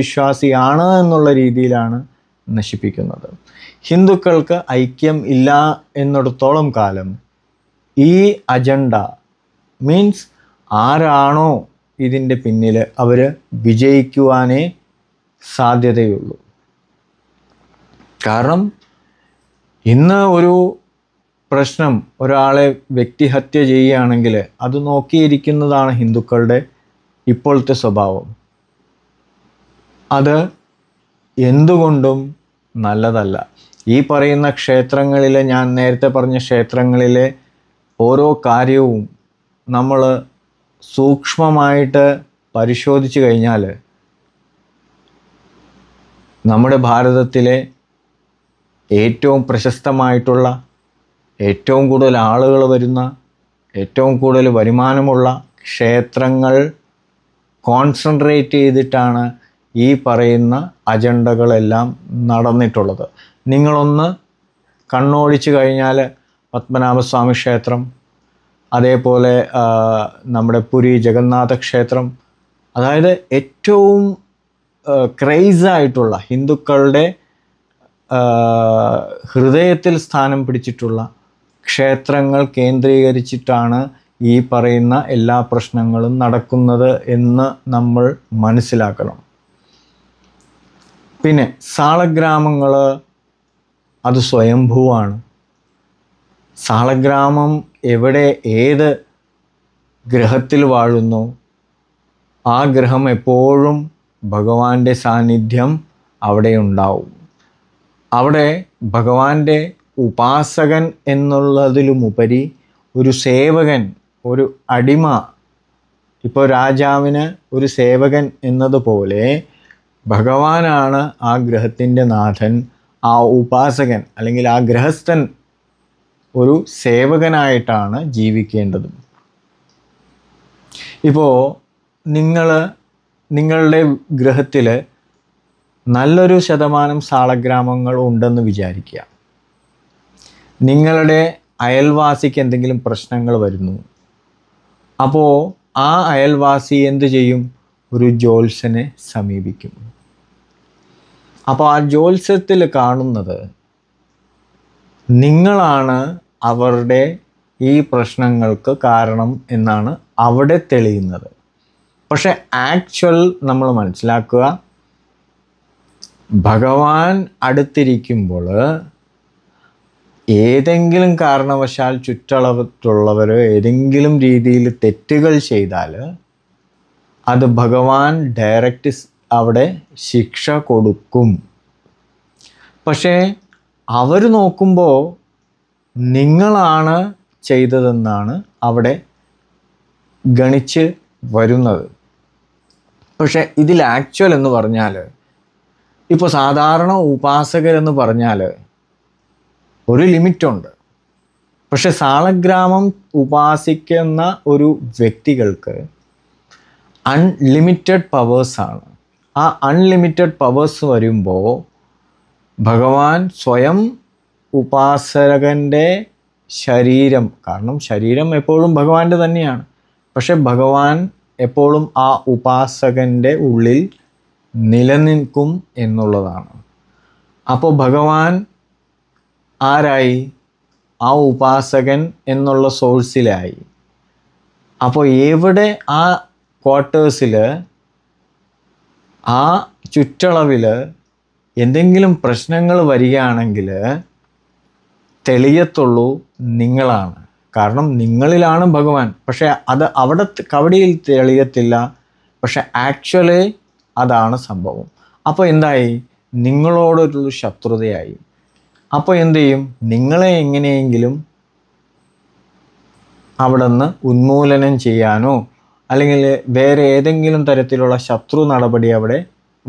വിശ്വാസിയാണ് എന്നുള്ള രീതിയിലാണ് നശിപ്പിക്കുന്നത് ഹിന്ദുക്കൾക്ക് ഐക്യം ഇല്ല എന്നിടത്തോളം കാലം ഈ അജണ്ട മീൻസ് ആരാണോ ഇതിൻ്റെ പിന്നിൽ അവർ വിജയിക്കുവാനേ സാധ്യതയുള്ളൂ കാരണം ഇന്ന് ഒരു പ്രശ്നം ഒരാളെ വ്യക്തിഹത്യ ചെയ്യുകയാണെങ്കിൽ അത് നോക്കിയിരിക്കുന്നതാണ് ഹിന്ദുക്കളുടെ ഇപ്പോഴത്തെ സ്വഭാവം അത് എന്തുകൊണ്ടും നല്ലതല്ല ഈ പറയുന്ന ക്ഷേത്രങ്ങളിലെ ഞാൻ നേരത്തെ പറഞ്ഞ ക്ഷേത്രങ്ങളിലെ ഓരോ കാര്യവും നമ്മൾ സൂക്ഷ്മമായിട്ട് പരിശോധിച്ചു കഴിഞ്ഞാൽ നമ്മുടെ ഭാരതത്തിലെ ഏറ്റവും പ്രശസ്തമായിട്ടുള്ള ഏറ്റവും കൂടുതൽ ആളുകൾ വരുന്ന ഏറ്റവും കൂടുതൽ വരുമാനമുള്ള ക്ഷേത്രങ്ങൾ കോൺസെൻട്രേറ്റ് ചെയ്തിട്ടാണ് ഈ പറയുന്ന അജണ്ടകളെല്ലാം നടന്നിട്ടുള്ളത് നിങ്ങളൊന്ന് കണ്ണോടിച്ചു കഴിഞ്ഞാൽ പത്മനാഭസ്വാമി ക്ഷേത്രം അതേപോലെ നമ്മുടെ പുരി ജഗന്നാഥ ക്ഷേത്രം അതായത് ഏറ്റവും ക്രൈസായിട്ടുള്ള ഹിന്ദുക്കളുടെ ഹൃദയത്തിൽ സ്ഥാനം പിടിച്ചിട്ടുള്ള ക്ഷേത്രങ്ങൾ കേന്ദ്രീകരിച്ചിട്ടാണ് ഈ പറയുന്ന എല്ലാ പ്രശ്നങ്ങളും നടക്കുന്നത് എന്ന് നമ്മൾ മനസ്സിലാക്കണം പിന്നെ സാളഗ്രാമങ്ങൾ അത് സ്വയംഭൂവാണ് സാളഗ്രാമം എവിടെ ഏത് ഗ്രഹത്തിൽ വാഴുന്നു ആ ഗ്രഹം എപ്പോഴും ഭഗവാന്റെ സാന്നിധ്യം അവിടെ ഉണ്ടാവും അവിടെ ഭഗവാന്റെ ഉപാസകൻ എന്നുള്ളതിലുമുപരി ഒരു സേവകൻ ഒരു അടിമ ഇപ്പോൾ രാജാവിന് ഒരു സേവകൻ എന്നതുപോലെ ഭഗവാനാണ് ആ ഗ്രഹത്തിൻ്റെ നാഥൻ ആ ഉപാസകൻ അല്ലെങ്കിൽ ആ ഗ്രഹസ്ഥൻ ഒരു സേവകനായിട്ടാണ് ജീവിക്കേണ്ടത് ഇപ്പോൾ നിങ്ങൾ നിങ്ങളുടെ ഗ്രഹത്തിൽ നല്ലൊരു ശതമാനം സാളഗ്രാമങ്ങൾ ഉണ്ടെന്ന് വിചാരിക്കുക നിങ്ങളുടെ അയൽവാസിക്ക് എന്തെങ്കിലും പ്രശ്നങ്ങൾ വരുന്നു അപ്പോൾ ആ അയൽവാസി എന്ത് ചെയ്യും ഒരു ജോൽസനെ സമീപിക്കും അപ്പോൾ ആ ജോത്സ്യത്തിൽ കാണുന്നത് നിങ്ങളാണ് അവരുടെ ഈ പ്രശ്നങ്ങൾക്ക് കാരണം എന്നാണ് അവിടെ തെളിയുന്നത് പക്ഷെ ആക്ച്വൽ നമ്മൾ മനസ്സിലാക്കുക ഭഗവാൻ അടുത്തിരിക്കുമ്പോൾ ഏതെങ്കിലും കാരണവശാൽ ചുറ്റളവത്തുള്ളവരോ ഏതെങ്കിലും രീതിയിൽ തെറ്റുകൾ ചെയ്താൽ അത് ഭഗവാൻ ഡയറക്റ്റ് അവിടെ ശിക്ഷ കൊടുക്കും പക്ഷേ അവർ നോക്കുമ്പോൾ നിങ്ങളാണ് ചെയ്തതെന്നാണ് അവിടെ ഗണിച്ച് വരുന്നത് പക്ഷേ ഇതിൽ ആക്ച്വൽ എന്ന് പറഞ്ഞാൽ ഇപ്പോൾ സാധാരണ ഉപാസകരെന്ന് പറഞ്ഞാൽ ഒരു ലിമിറ്റുണ്ട് പക്ഷെ സാളഗ്രാമം ഉപാസിക്കുന്ന ഒരു വ്യക്തികൾക്ക് അൺലിമിറ്റഡ് പവേഴ്സാണ് ആ അൺലിമിറ്റഡ് പവേഴ്സ് വരുമ്പോൾ ഭഗവാൻ സ്വയം ഉപാസകൻ്റെ ശരീരം കാരണം ശരീരം എപ്പോഴും ഭഗവാന്റെ തന്നെയാണ് പക്ഷെ ഭഗവാൻ എപ്പോഴും ആ ഉപാസകൻ്റെ ഉള്ളിൽ നിലനിൽക്കും എന്നുള്ളതാണ് അപ്പോൾ ഭഗവാൻ ആരായി ആ ഉപാസകൻ എന്നുള്ള സോഴ്സിലായി അപ്പോൾ എവിടെ ആ ക്വാർട്ടേഴ്സിൽ ആ ചുറ്റളവിൽ എന്തെങ്കിലും പ്രശ്നങ്ങൾ വരികയാണെങ്കിൽ തെളിയത്തുള്ളൂ നിങ്ങളാണ് കാരണം നിങ്ങളിലാണ് ഭഗവാൻ പക്ഷേ അത് അവിടെ കവടിയിൽ തെളിയത്തില്ല പക്ഷെ ആക്ച്വലി അതാണ് സംഭവം അപ്പോൾ എന്തായി നിങ്ങളോടൊരു ശത്രുതയായി അപ്പോൾ എന്തു ചെയ്യും നിങ്ങളെ എങ്ങനെയെങ്കിലും അവിടെ നിന്ന് ഉന്മൂലനം ചെയ്യാനോ അല്ലെങ്കിൽ വേറെ ഏതെങ്കിലും തരത്തിലുള്ള ശത്രു നടപടി അവിടെ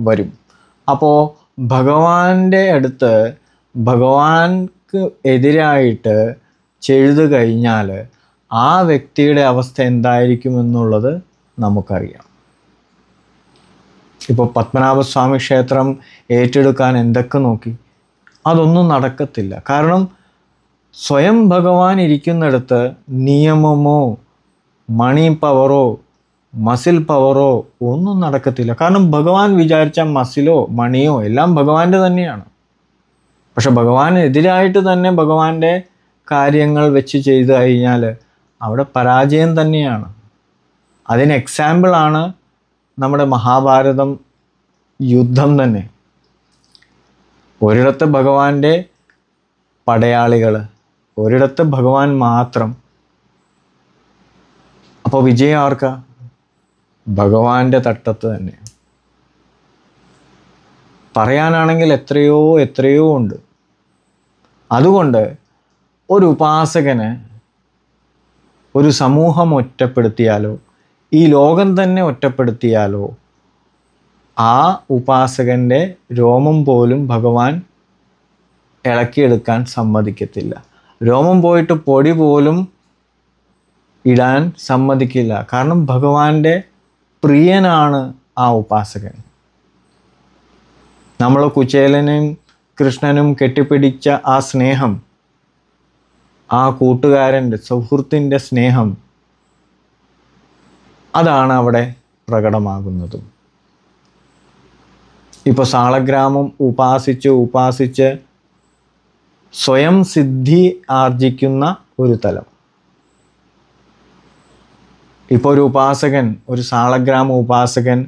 വരും അപ്പോൾ ഭഗവാന്റെ അടുത്ത് ഭഗവാൻക്ക് എതിരായിട്ട് ചെഴുതു കഴിഞ്ഞാൽ ആ വ്യക്തിയുടെ അവസ്ഥ എന്തായിരിക്കുമെന്നുള്ളത് നമുക്കറിയാം ഇപ്പോൾ പത്മനാഭസ്വാമി ക്ഷേത്രം ഏറ്റെടുക്കാൻ എന്തൊക്കെ നോക്കി അതൊന്നും നടക്കത്തില്ല കാരണം സ്വയം ഭഗവാൻ ഇരിക്കുന്നിടത്ത് നിയമമോ മണി പവറോ മസിൽ പവറോ ഒന്നും നടക്കത്തില്ല കാരണം ഭഗവാൻ വിചാരിച്ച മസിലോ മണിയോ എല്ലാം ഭഗവാന്റെ തന്നെയാണ് പക്ഷെ ഭഗവാനെതിരായിട്ട് തന്നെ ഭഗവാന്റെ കാര്യങ്ങൾ വെച്ച് ചെയ്തു കഴിഞ്ഞാൽ അവിടെ പരാജയം തന്നെയാണ് അതിന് എക്സാമ്പിളാണ് നമ്മുടെ മഹാഭാരതം യുദ്ധം തന്നെ ഒരിടത്ത് ഭഗവാന്റെ പടയാളികൾ ഒരിടത്ത് ഭഗവാൻ മാത്രം അപ്പോൾ വിജയം ആർക്ക ഭഗവാന്റെ തട്ടത്ത് തന്നെ പറയാനാണെങ്കിൽ എത്രയോ എത്രയോ ഉണ്ട് അതുകൊണ്ട് ഒരു ഉപാസകന് ഒരു സമൂഹം ഒറ്റപ്പെടുത്തിയാലോ ഈ ലോകം തന്നെ ഒറ്റപ്പെടുത്തിയാലോ ആ ഉപാസകൻ്റെ രോമം പോലും ഭഗവാൻ ഇളക്കിയെടുക്കാൻ സമ്മതിക്കത്തില്ല രോമം പോയിട്ട് പൊടി പോലും ഇടാൻ സമ്മതിക്കില്ല കാരണം ഭഗവാന്റെ പ്രിയനാണ് ആ ഉപാസകൻ നമ്മൾ കുചേലനും കൃഷ്ണനും കെട്ടിപ്പിടിച്ച ആ സ്നേഹം ആ കൂട്ടുകാരൻ്റെ സുഹൃത്തിൻ്റെ സ്നേഹം അതാണ് അവിടെ പ്രകടമാകുന്നതും ഇപ്പോൾ സാളഗ്രാമം ഉപാസിച്ച് ഉപാസിച്ച് സ്വയം സിദ്ധി ആർജിക്കുന്ന ഒരു തലം ഇപ്പോൾ ഒരു ഉപാസകൻ ഒരു സാളഗ്രാമ ഉപാസകൻ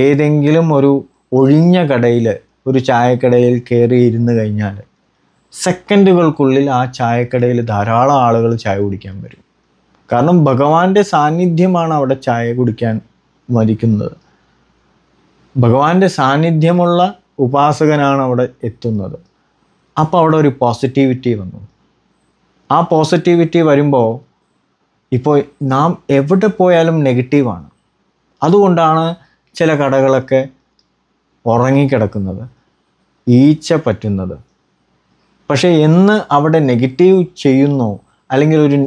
ഏതെങ്കിലും ഒരു ഒഴിഞ്ഞ കടയിൽ ഒരു ചായക്കടയിൽ കയറി ഇരുന്ന് കഴിഞ്ഞാൽ സെക്കൻഡുകൾക്കുള്ളിൽ ആ ചായക്കടയിൽ ധാരാളം ആളുകൾ ചായ കുടിക്കാൻ വരും കാരണം ഭഗവാന്റെ സാന്നിധ്യമാണ് അവിടെ ചായ കുടിക്കാൻ മരിക്കുന്നത് ഭഗവാന്റെ സാന്നിധ്യമുള്ള ഉപാസകനാണ് അവിടെ എത്തുന്നത് അപ്പോൾ അവിടെ ഒരു പോസിറ്റിവിറ്റി വന്നു ആ പോസിറ്റിവിറ്റി വരുമ്പോൾ ഇപ്പോൾ നാം എവിടെ പോയാലും നെഗറ്റീവാണ് അതുകൊണ്ടാണ് ചില കടകളൊക്കെ ഉറങ്ങിക്കിടക്കുന്നത് ഈച്ച പറ്റുന്നത് പക്ഷേ എന്ന് അവിടെ നെഗറ്റീവ് ചെയ്യുന്നു അല്ലെങ്കിൽ ഒരു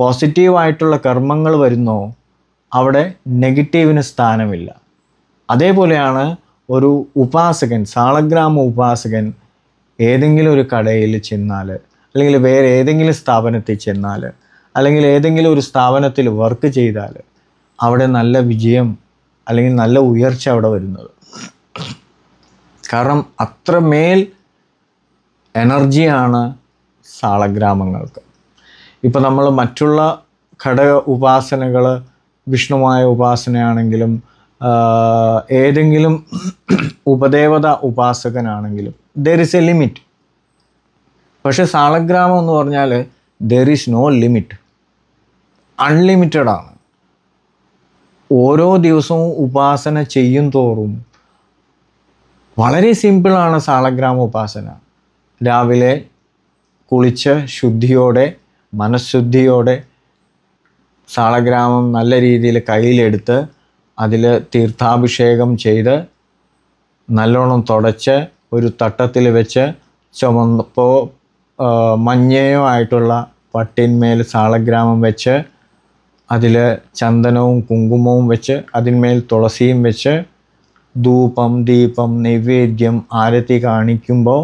പോസിറ്റീവായിട്ടുള്ള കർമ്മങ്ങൾ വരുന്നോ അവിടെ നെഗറ്റീവിന് സ്ഥാനമില്ല അതേപോലെയാണ് ഒരു ഉപാസകൻ സാളഗ്രാമ ഉപാസകൻ ഏതെങ്കിലും ഒരു കടയിൽ ചെന്നാൽ അല്ലെങ്കിൽ വേറെ ഏതെങ്കിലും സ്ഥാപനത്തിൽ ചെന്നാൽ അല്ലെങ്കിൽ ഏതെങ്കിലും ഒരു സ്ഥാപനത്തിൽ വർക്ക് ചെയ്താൽ അവിടെ നല്ല വിജയം അല്ലെങ്കിൽ നല്ല ഉയർച്ച അവിടെ വരുന്നത് കാരണം അത്രമേൽ എനർജിയാണ് സാളഗ്രാമങ്ങൾക്ക് ഇപ്പോൾ നമ്മൾ മറ്റുള്ള ഘടക ഉപാസനകൾ വിഷ്ണുവായ ഉപാസനയാണെങ്കിലും ഏതെങ്കിലും ഉപദേവത ഉപാസകനാണെങ്കിലും ദർ ഇസ് എ ലിമിറ്റ് പക്ഷെ സാളഗ്രാമം എന്ന് പറഞ്ഞാൽ there is no limit unlimited ആണ് ഓരോ ദിവസവും ഉപാസന ചെയ്യും തോറും വളരെ സിമ്പിളാണ് സാളഗ്രാമ ഉപാസന രാവിലെ കുളിച്ച് ശുദ്ധിയോടെ മനഃശുദ്ധിയോടെ സാളഗ്രാമം നല്ല രീതിയിൽ കയ്യിലെടുത്ത് അതിൽ തീർത്ഥാഭിഷേകം ചെയ്ത് നല്ലോണം തുടച്ച് ഒരു തട്ടത്തിൽ വെച്ച് ചുമന്നപ്പോൾ മഞ്ഞയോ ആയിട്ടുള്ള പട്ടിന്മേൽ സാളഗ്രാമം വെച്ച് അതിൽ ചന്ദനവും കുങ്കുമവും വെച്ച് അതിന്മേൽ തുളസിയും വെച്ച് ധൂപം ദീപം നൈവേദ്യം ആരത്തി കാണിക്കുമ്പോൾ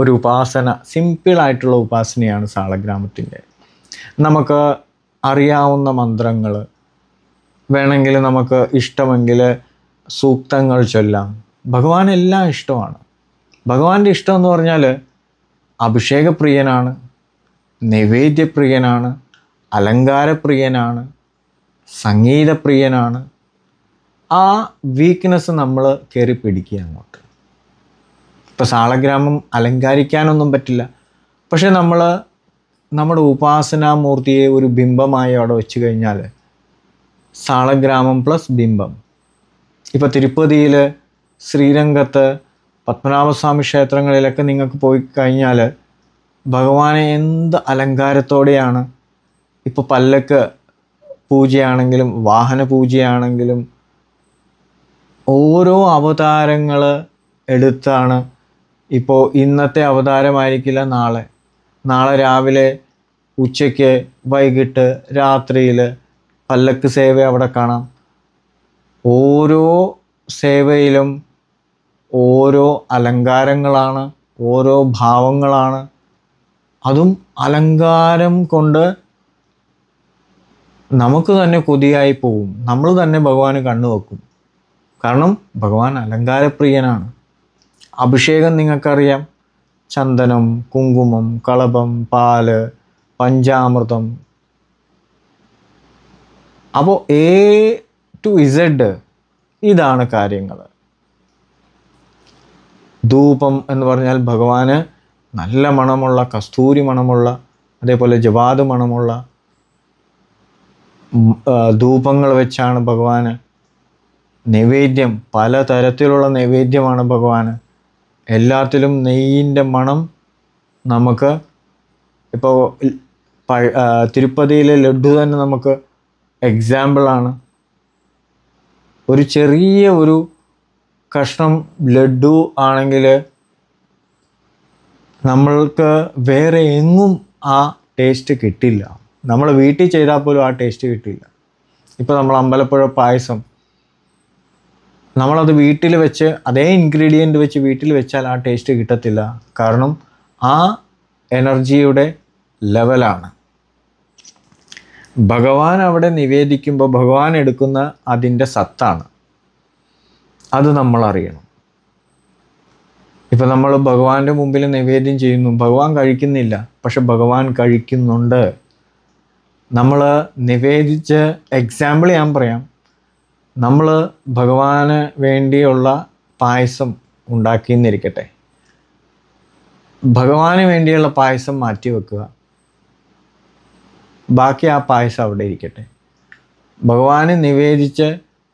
ഒരു ഉപാസന സിമ്പിളായിട്ടുള്ള ഉപാസനയാണ് സാളഗ്രാമത്തിൻ്റെ നമുക്ക് അറിയാവുന്ന മന്ത്രങ്ങൾ വേണമെങ്കിൽ നമുക്ക് ഇഷ്ടമെങ്കിൽ സൂക്തങ്ങൾ ചൊല്ലാം ഭഗവാൻ എല്ലാം ഇഷ്ടമാണ് ഭഗവാന്റെ ഇഷ്ടം എന്ന് പറഞ്ഞാൽ അഭിഷേകപ്രിയനാണ് നൈവേദ്യപ്രിയനാണ് അലങ്കാരപ്രിയനാണ് സംഗീതപ്രിയനാണ് ആ വീക്ക്നെസ് നമ്മൾ കയറി പിടിക്കുക അങ്ങോട്ട് ഇപ്പോൾ സാളഗ്രാമം അലങ്കാരിക്കാനൊന്നും പറ്റില്ല പക്ഷെ നമ്മൾ നമ്മുടെ ഉപാസനാമൂർത്തിയെ ഒരു ബിംബമായി അവിടെ വെച്ച് കഴിഞ്ഞാൽ സാളഗ്രാമം പ്ലസ് ബിംബം ഇപ്പോൾ തിരുപ്പതിയിൽ ശ്രീരംഗത്ത് പത്മനാഭസ്വാമി ക്ഷേത്രങ്ങളിലൊക്കെ നിങ്ങൾക്ക് പോയി കഴിഞ്ഞാൽ ഭഗവാനെ എന്ത് അലങ്കാരത്തോടെയാണ് ഇപ്പോൾ പല്ലക്ക് പൂജയാണെങ്കിലും വാഹന പൂജയാണെങ്കിലും ഓരോ അവതാരങ്ങൾ എടുത്താണ് ഇപ്പോൾ ഇന്നത്തെ അവതാരമായിരിക്കില്ല നാളെ നാളെ രാവിലെ ഉച്ചയ്ക്ക് വൈകിട്ട് രാത്രിയിൽ പല്ലക്ക് സേവ അവിടെ കാണാം ഓരോ സേവയിലും ഓരോ അലങ്കാരങ്ങളാണ് ഓരോ ഭാവങ്ങളാണ് അതും അലങ്കാരം കൊണ്ട് നമുക്ക് തന്നെ കൊതിയായി പോവും നമ്മൾ തന്നെ ഭഗവാന് കണ്ണു വെക്കും കാരണം ഭഗവാൻ അലങ്കാരപ്രിയനാണ് അഭിഷേകം നിങ്ങൾക്കറിയാം ചന്ദനം കുങ്കുമം കളഭം പാല് പഞ്ചാമൃതം അപ്പോൾ എ ടു ഇസഡ് ഇതാണ് കാര്യങ്ങൾ ധൂപം എന്ന് പറഞ്ഞാൽ ഭഗവാന് നല്ല മണമുള്ള കസ്തൂരി മണമുള്ള അതേപോലെ ജവാദ് മണമുള്ള ധൂപങ്ങൾ വെച്ചാണ് ഭഗവാന് നൈവേദ്യം പലതരത്തിലുള്ള നൈവേദ്യമാണ് ഭഗവാന് എല്ലാത്തിലും നെയ്യിൻ്റെ മണം നമുക്ക് ഇപ്പോൾ തിരുപ്പതിയിലെ ലഡ്ഡു തന്നെ നമുക്ക് എക്സാമ്പിളാണ് ഒരു ചെറിയ ഒരു കഷ്ണം ലഡ്ഡു ആണെങ്കിൽ നമ്മൾക്ക് വേറെ എങ്ങും ആ ടേസ്റ്റ് കിട്ടില്ല നമ്മൾ വീട്ടിൽ ചെയ്താൽ പോലും ആ ടേസ്റ്റ് കിട്ടില്ല ഇപ്പോൾ നമ്മൾ അമ്പലപ്പുഴ പായസം നമ്മളത് വീട്ടിൽ വെച്ച് അതേ ഇൻഗ്രീഡിയൻറ്റ് വെച്ച് വീട്ടിൽ വെച്ചാൽ ആ ടേസ്റ്റ് കിട്ടത്തില്ല കാരണം ആ എനർജിയുടെ ലെവലാണ് ഭഗവാൻ അവിടെ നിവേദിക്കുമ്പോൾ ഭഗവാൻ എടുക്കുന്ന അതിൻ്റെ സത്താണ് അത് നമ്മൾ അറിയണം ഇപ്പം നമ്മൾ ഭഗവാന്റെ മുമ്പിൽ നിവേദ്യം ചെയ്യുന്നു ഭഗവാൻ കഴിക്കുന്നില്ല പക്ഷെ ഭഗവാൻ കഴിക്കുന്നുണ്ട് നമ്മൾ നിവേദിച്ച് എക്സാമ്പിൾ ഞാൻ പറയാം നമ്മൾ ഭഗവാന് വേണ്ടിയുള്ള പായസം ഉണ്ടാക്കിയെന്നിരിക്കട്ടെ ഭഗവാന് വേണ്ടിയുള്ള പായസം മാറ്റി വെക്കുക ബാക്കി ആ പായസം അവിടെ ഇരിക്കട്ടെ ഭഗവാന് നിവേദിച്ച്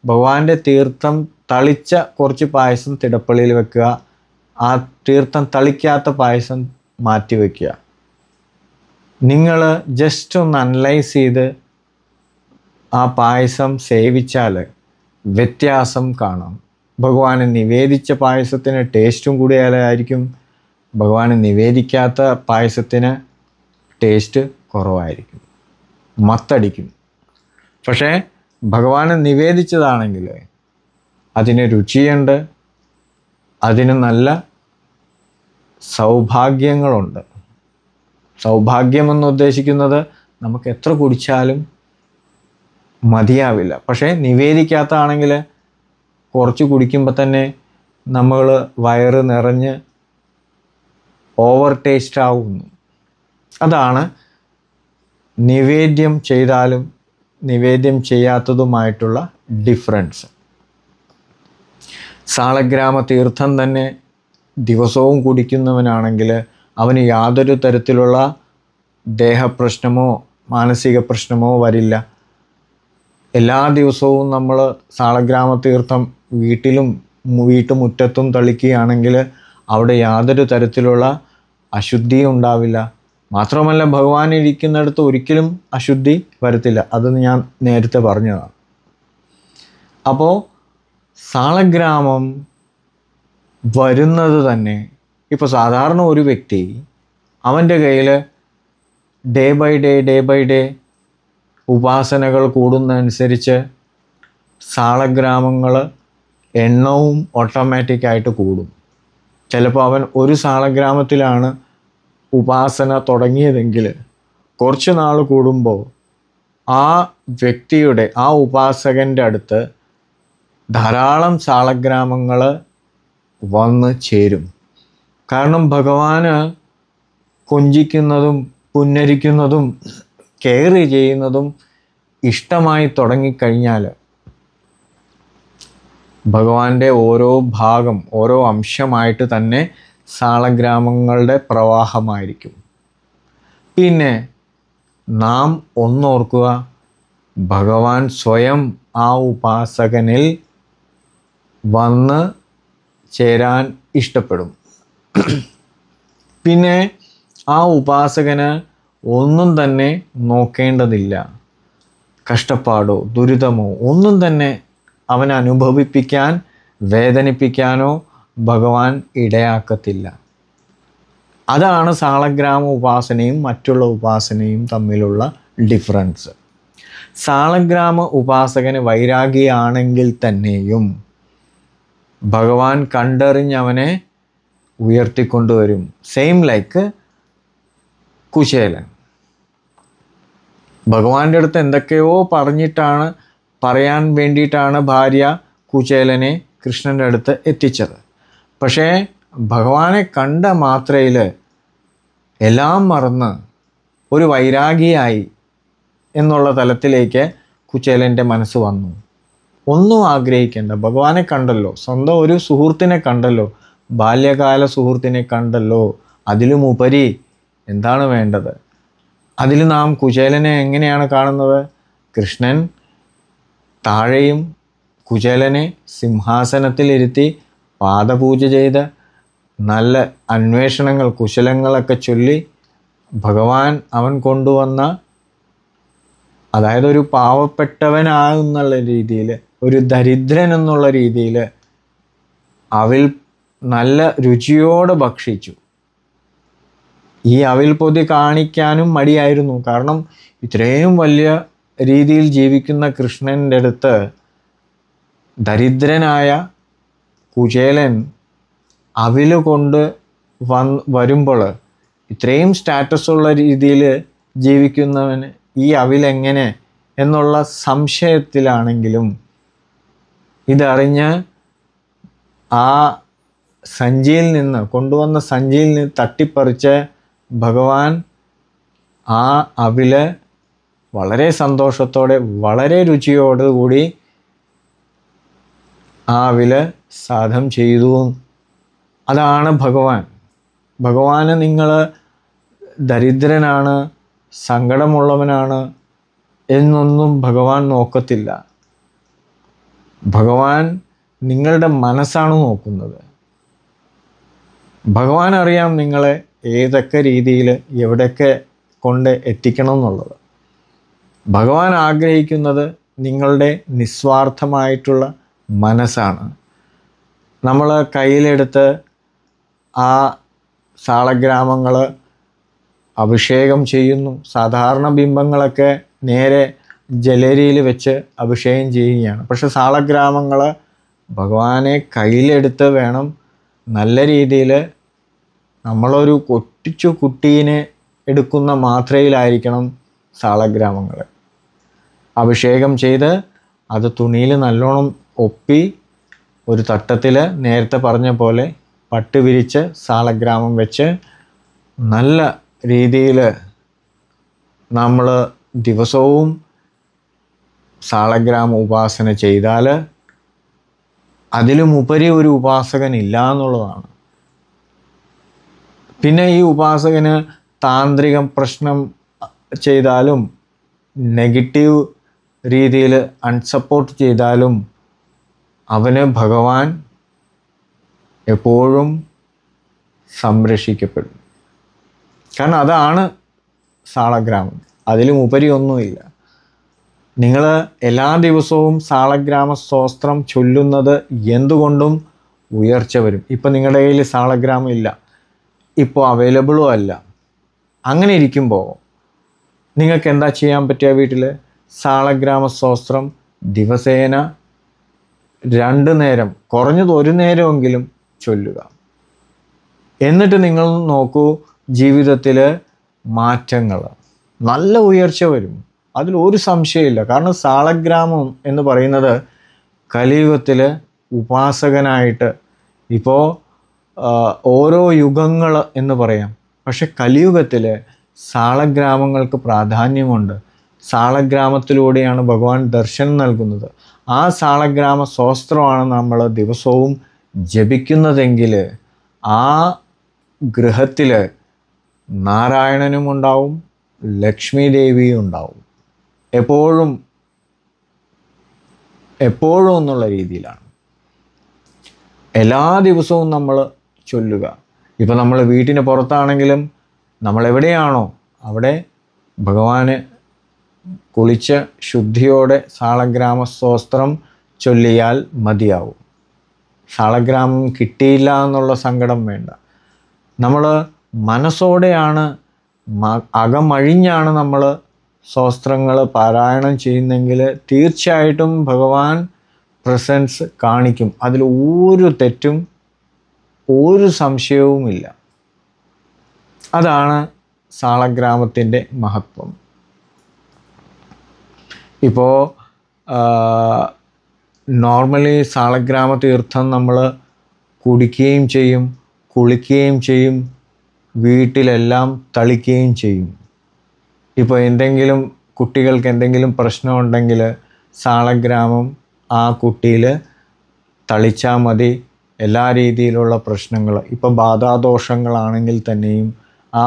ഭഗവാന്റെ തീർത്ഥം തളിച്ച കുറച്ച് പായസം തിടപ്പള്ളിയിൽ വെക്കുക ആ തീർത്ഥം തളിക്കാത്ത പായസം മാറ്റി വയ്ക്കുക നിങ്ങൾ ജസ്റ്റ് ഒന്ന് അനലൈസ് ചെയ്ത് ആ പായസം സേവിച്ചാൽ വ്യത്യാസം കാണാം ഭഗവാന് നിവേദിച്ച പായസത്തിന് ടേസ്റ്റും കൂടിയാലായിരിക്കും ഭഗവാന് നിവേദിക്കാത്ത പായസത്തിന് ടേസ്റ്റ് കുറവായിരിക്കും മത്തടിക്കും പക്ഷേ ഭഗവാനെ നിവേദിച്ചതാണെങ്കിൽ അതിന് രുചിയുണ്ട് അതിന് നല്ല സൗഭാഗ്യങ്ങളുണ്ട് സൗഭാഗ്യമെന്ന് ഉദ്ദേശിക്കുന്നത് നമുക്ക് എത്ര കുടിച്ചാലും മതിയാവില്ല പക്ഷേ നിവേദിക്കാത്തതാണെങ്കിൽ കുറച്ച് കുടിക്കുമ്പോൾ തന്നെ നമ്മൾ വയറ് നിറഞ്ഞ് ഓവർ ടേസ്റ്റ് ആവുന്നു അതാണ് നിവേദ്യം ചെയ്താലും നിവേദ്യം ചെയ്യാത്തതുമായിട്ടുള്ള ഡിഫറൻസ് സാളഗ്രാമ തീർത്ഥം തന്നെ ദിവസവും കുടിക്കുന്നവനാണെങ്കിൽ അവന് യാതൊരു തരത്തിലുള്ള ദേഹപ്രശ്നമോ മാനസിക പ്രശ്നമോ വരില്ല എല്ലാ ദിവസവും നമ്മൾ സാളഗ്രാമ തീർത്ഥം വീട്ടിലും വീട്ടുമുറ്റത്തും തളിക്കുകയാണെങ്കിൽ അവിടെ യാതൊരു തരത്തിലുള്ള അശുദ്ധിയും ഉണ്ടാവില്ല മാത്രമല്ല ഭഗവാൻ ഇരിക്കുന്നിടത്ത് ഒരിക്കലും അശുദ്ധി വരത്തില്ല അത് ഞാൻ നേരത്തെ പറഞ്ഞതാണ് അപ്പോൾ സാളഗ്രാമം വരുന്നത് തന്നെ ഇപ്പോൾ സാധാരണ ഒരു വ്യക്തി അവൻ്റെ കയ്യിൽ day by day day by day ഉപാസനകൾ കൂടുന്നതനുസരിച്ച് സാളഗ്രാമങ്ങൾ എണ്ണവും ഓട്ടോമാറ്റിക്കായിട്ട് കൂടും ചിലപ്പോൾ അവൻ ഒരു സാളഗ്രാമത്തിലാണ് ഉപാസന തുടങ്ങിയതെങ്കിൽ കുറച്ച് നാൾ കൂടുമ്പോൾ ആ വ്യക്തിയുടെ ആ ഉപാസകൻ്റെ അടുത്ത് ധാരാളം സാളഗ്രാമങ്ങൾ വന്ന് ചേരും കാരണം ഭഗവാൻ കൊഞ്ചിക്കുന്നതും പുന്നരിക്കുന്നതും കെയർ ചെയ്യുന്നതും ഇഷ്ടമായി തുടങ്ങിക്കഴിഞ്ഞാൽ ഭഗവാന്റെ ഓരോ ഭാഗം ഓരോ അംശമായിട്ട് തന്നെ സാളഗ്രാമങ്ങളുടെ പ്രവാഹമായിരിക്കും പിന്നെ നാം ഒന്നോർക്കുക ഭഗവാൻ സ്വയം ആ ഉപാസകനിൽ വന്ന് ചേരാൻ ഇഷ്ടപ്പെടും പിന്നെ ആ ഉപാസകന് ഒന്നും തന്നെ നോക്കേണ്ടതില്ല കഷ്ടപ്പാടോ ദുരിതമോ ഒന്നും തന്നെ അവൻ അനുഭവിപ്പിക്കാൻ വേദനിപ്പിക്കാനോ ഭഗവാൻ ഇടയാക്കത്തില്ല അതാണ് സാളഗ്രാമ ഉപാസനയും മറ്റുള്ള ഉപാസനയും തമ്മിലുള്ള ഡിഫറൻസ് സാളഗ്രാമ ഉപാസകന് വൈരാഗിയാണെങ്കിൽ തന്നെയും ഭഗവാൻ കണ്ടറിഞ്ഞവനെ ഉയർത്തിക്കൊണ്ടുവരും സെയിം ലൈക്ക് കുശേലൻ ഭഗവാന്റെ അടുത്ത് എന്തൊക്കെയോ പറഞ്ഞിട്ടാണ് പറയാൻ വേണ്ടിയിട്ടാണ് ഭാര്യ കുചേലനെ കൃഷ്ണൻ്റെ അടുത്ത് എത്തിച്ചത് പക്ഷേ ഭഗവാനെ കണ്ട മാത്രയിൽ എല്ലാം മറന്ന് ഒരു വൈരാഗിയായി എന്നുള്ള തലത്തിലേക്ക് കുചേലൻ്റെ മനസ്സ് വന്നു ഒന്നും ആഗ്രഹിക്കേണ്ട ഭഗവാനെ കണ്ടല്ലോ സ്വന്തം ഒരു സുഹൃത്തിനെ കണ്ടല്ലോ ബാല്യകാല സുഹൃത്തിനെ കണ്ടല്ലോ അതിലുമുപരി എന്താണ് വേണ്ടത് അതിൽ നാം കുചേലനെ എങ്ങനെയാണ് കാണുന്നത് കൃഷ്ണൻ താഴെയും കുചേലനെ സിംഹാസനത്തിലിരുത്തി പാദപൂജ ചെയ്ത് നല്ല അന്വേഷണങ്ങൾ കുശലങ്ങളൊക്കെ ചൊല്ലി ഭഗവാൻ അവൻ കൊണ്ടുവന്ന അതായത് ഒരു പാവപ്പെട്ടവനാകുന്നുള്ള രീതിയിൽ ഒരു ദരിദ്രൻ എന്നുള്ള രീതിയിൽ അവിൽ നല്ല രുചിയോട് ഭക്ഷിച്ചു ഈ അവിൽ പൊതി കാണിക്കാനും മടിയായിരുന്നു കാരണം ഇത്രയും വലിയ രീതിയിൽ ജീവിക്കുന്ന കൃഷ്ണൻ്റെ അടുത്ത് ദരിദ്രനായ കുചേലൻ അവിൽ കൊണ്ട് വ വരുമ്പോൾ ഇത്രയും സ്റ്റാറ്റസ് ഉള്ള രീതിയിൽ ജീവിക്കുന്നവന് ഈ അവിലെങ്ങനെ എന്നുള്ള സംശയത്തിലാണെങ്കിലും ഇതറിഞ്ഞ് ആ സഞ്ചിയിൽ നിന്ന് കൊണ്ടുവന്ന സഞ്ചിയിൽ നിന്ന് തട്ടിപ്പറിച്ച് ഭഗവാൻ ആ അവില് വളരെ സന്തോഷത്തോടെ വളരെ രുചിയോടുകൂടി ആ അവില് സാധം ചെയ്തു അതാണ് ഭഗവാൻ ഭഗവാന് നിങ്ങൾ ദരിദ്രനാണ് സങ്കടമുള്ളവനാണ് എന്നൊന്നും ഭഗവാൻ നോക്കത്തില്ല ഭഗവാൻ നിങ്ങളുടെ മനസ്സാണ് നോക്കുന്നത് ഭഗവാൻ അറിയാം നിങ്ങളെ ഏതൊക്കെ രീതിയിൽ എവിടെയൊക്കെ കൊണ്ട് എത്തിക്കണം എന്നുള്ളത് ഭഗവാൻ ആഗ്രഹിക്കുന്നത് നിങ്ങളുടെ നിസ്വാർത്ഥമായിട്ടുള്ള മനസ്സാണ് നമ്മൾ കയ്യിലെടുത്ത് ആ സാളഗ്രാമങ്ങൾ അഭിഷേകം ചെയ്യുന്നു സാധാരണ ബിംബങ്ങളൊക്കെ നേരെ ജലേരിയിൽ വെച്ച് അഭിഷേകം ചെയ്യുകയാണ് പക്ഷെ സാളഗ്രാമങ്ങൾ ഭഗവാനെ കയ്യിലെടുത്ത് വേണം നല്ല രീതിയിൽ നമ്മളൊരു കൊട്ടിച്ചു കുട്ടീനെ എടുക്കുന്ന മാത്രയിലായിരിക്കണം സാളഗ്രാമങ്ങൾ അഭിഷേകം ചെയ്ത് അത് തുണിയിൽ നല്ലോണം ഒപ്പി ഒരു തട്ടത്തിൽ നേരത്തെ പറഞ്ഞ പോലെ പട്ടുവിരിച്ച് സാളഗ്രാമം വെച്ച് നല്ല രീതിയിൽ നമ്മൾ ദിവസവും സാളഗ്രാമ ഉപാസന ചെയ്താൽ അതിലും ഉപരി ഒരു ഉപാസകൻ ഇല്ല എന്നുള്ളതാണ് പിന്നെ ഈ ഉപാസകന് താന്ത്രിക പ്രശ്നം ചെയ്താലും നെഗറ്റീവ് രീതിയിൽ അൺസപ്പോർട്ട് ചെയ്താലും അവന് ഭഗവാൻ എപ്പോഴും സംരക്ഷിക്കപ്പെടും കാരണം അതാണ് സാളഗ്രാമം അതിലും ഉപരിയൊന്നുമില്ല നിങ്ങൾ എല്ലാ ദിവസവും സാളഗ്രാമ സ്തോത്രം ചൊല്ലുന്നത് എന്തുകൊണ്ടും ഉയർച്ച വരും ഇപ്പം നിങ്ങളുടെ കയ്യിൽ സാളഗ്രാമം ഇല്ല ഇപ്പോൾ അവൈലബിളും അല്ല അങ്ങനെ ഇരിക്കുമ്പോൾ നിങ്ങൾക്ക് എന്താ ചെയ്യാൻ പറ്റുക വീട്ടിൽ സാളഗ്രാമ സ്തോത്രം ദിവസേന രണ്ട് നേരം കുറഞ്ഞത് ഒരു നേരമെങ്കിലും ചൊല്ലുക എന്നിട്ട് നിങ്ങൾ നോക്കൂ ജീവിതത്തിൽ മാറ്റങ്ങൾ നല്ല ഉയർച്ച വരും അതിൽ ഒരു സംശയമില്ല കാരണം സാളഗ്രാമം എന്ന് പറയുന്നത് കലിയുഗത്തിൽ ഉപാസകനായിട്ട് ഇപ്പോൾ ഓരോ യുഗങ്ങൾ എന്ന് പറയാം പക്ഷെ കലിയുഗത്തിൽ സാളഗ്രാമങ്ങൾക്ക് പ്രാധാന്യമുണ്ട് സാളഗ്രാമത്തിലൂടെയാണ് ഭഗവാൻ ദർശനം നൽകുന്നത് ആ സാളഗ്രാമ സ്വസ്ത്രമാണ് നമ്മൾ ദിവസവും ജപിക്കുന്നതെങ്കിൽ ആ ഗൃഹത്തിൽ നാരായണനും ഉണ്ടാവും ലക്ഷ്മി ദേവിയും ഉണ്ടാവും എപ്പോഴും എപ്പോഴും എന്നുള്ള രീതിയിലാണ് എല്ലാ ദിവസവും നമ്മൾ ചൊല്ലുക ഇപ്പോൾ നമ്മൾ വീട്ടിന് പുറത്താണെങ്കിലും നമ്മളെവിടെയാണോ അവിടെ ഭഗവാന് കുളിച്ച് ശുദ്ധിയോടെ സാളഗ്രാമ സ്തോത്രം ചൊല്ലിയാൽ മതിയാവും സാളഗ്രാമം കിട്ടിയില്ല എന്നുള്ള സങ്കടം വേണ്ട നമ്മൾ മനസ്സോടെയാണ് അകമഴിഞ്ഞാണ് നമ്മൾ സ്വസ്ത്രങ്ങൾ പാരായണം ചെയ്യുന്നെങ്കിൽ തീർച്ചയായിട്ടും ഭഗവാൻ പ്രസൻസ് കാണിക്കും അതിൽ ഒരു തെറ്റും ഒരു സംശയവുമില്ല അതാണ് സാളഗ്രാമത്തിൻ്റെ മഹത്വം ഇപ്പോൾ നോർമലി സാളഗ്രാമ തീർത്ഥം നമ്മൾ കുടിക്കുകയും ചെയ്യും കുളിക്കുകയും ചെയ്യും വീട്ടിലെല്ലാം തളിക്കുകയും ചെയ്യും ഇപ്പോൾ എന്തെങ്കിലും കുട്ടികൾക്ക് എന്തെങ്കിലും പ്രശ്നമുണ്ടെങ്കിൽ സാളഗ്രാമം ആ കുട്ടിയിൽ തളിച്ചാൽ മതി എല്ലാ രീതിയിലുള്ള പ്രശ്നങ്ങൾ ഇപ്പോൾ ബാധാദോഷങ്ങളാണെങ്കിൽ തന്നെയും ആ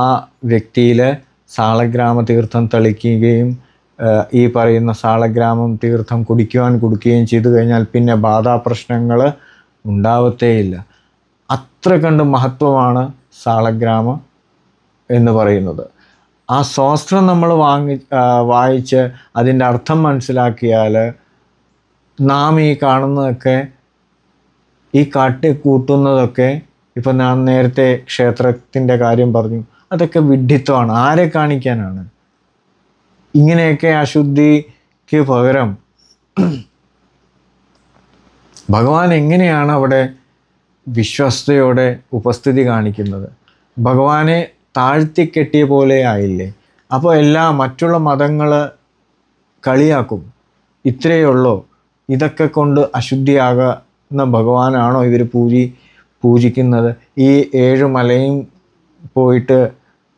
വ്യക്തിയിൽ സാളഗ്രാമ തീർത്ഥം തളിക്കുകയും ഈ പറയുന്ന സാളഗ്രാമം തീർത്ഥം കുടിക്കുവാൻ കൊടുക്കുകയും ചെയ്തു കഴിഞ്ഞാൽ പിന്നെ ബാധാപ്രശ്നങ്ങൾ ഉണ്ടാവത്തേയില്ല അത്ര കണ്ട് മഹത്വമാണ് സാളഗ്രാമം എന്ന് പറയുന്നത് ആ ശാസ്ത്രം നമ്മൾ വാങ്ങി വായിച്ച് അതിൻ്റെ അർത്ഥം മനസ്സിലാക്കിയാൽ നാം ഈ കാണുന്നതൊക്കെ ഈ കാട്ടി കൂട്ടുന്നതൊക്കെ ഇപ്പം ഞാൻ നേരത്തെ ക്ഷേത്രത്തിൻ്റെ കാര്യം പറഞ്ഞു അതൊക്കെ വിഡ്ഢിത്വമാണ് ആരെ കാണിക്കാനാണ് ഇങ്ങനെയൊക്കെ അശുദ്ധിക്ക് പകരം ഭഗവാൻ എങ്ങനെയാണ് അവിടെ വിശ്വസ്തയോടെ ഉപസ്ഥിതി കാണിക്കുന്നത് ഭഗവാനെ താഴ്ത്തിക്കെട്ടിയ പോലെ ആയില്ലേ അപ്പോൾ എല്ലാ മറ്റുള്ള മതങ്ങൾ കളിയാക്കും ഇത്രയേ ഉള്ളൂ ഇതൊക്കെ കൊണ്ട് അശുദ്ധിയാകുന്ന ഭഗവാനാണോ ഇവർ പൂജി പൂജിക്കുന്നത് ഈ ഏഴ് മലയും പോയിട്ട്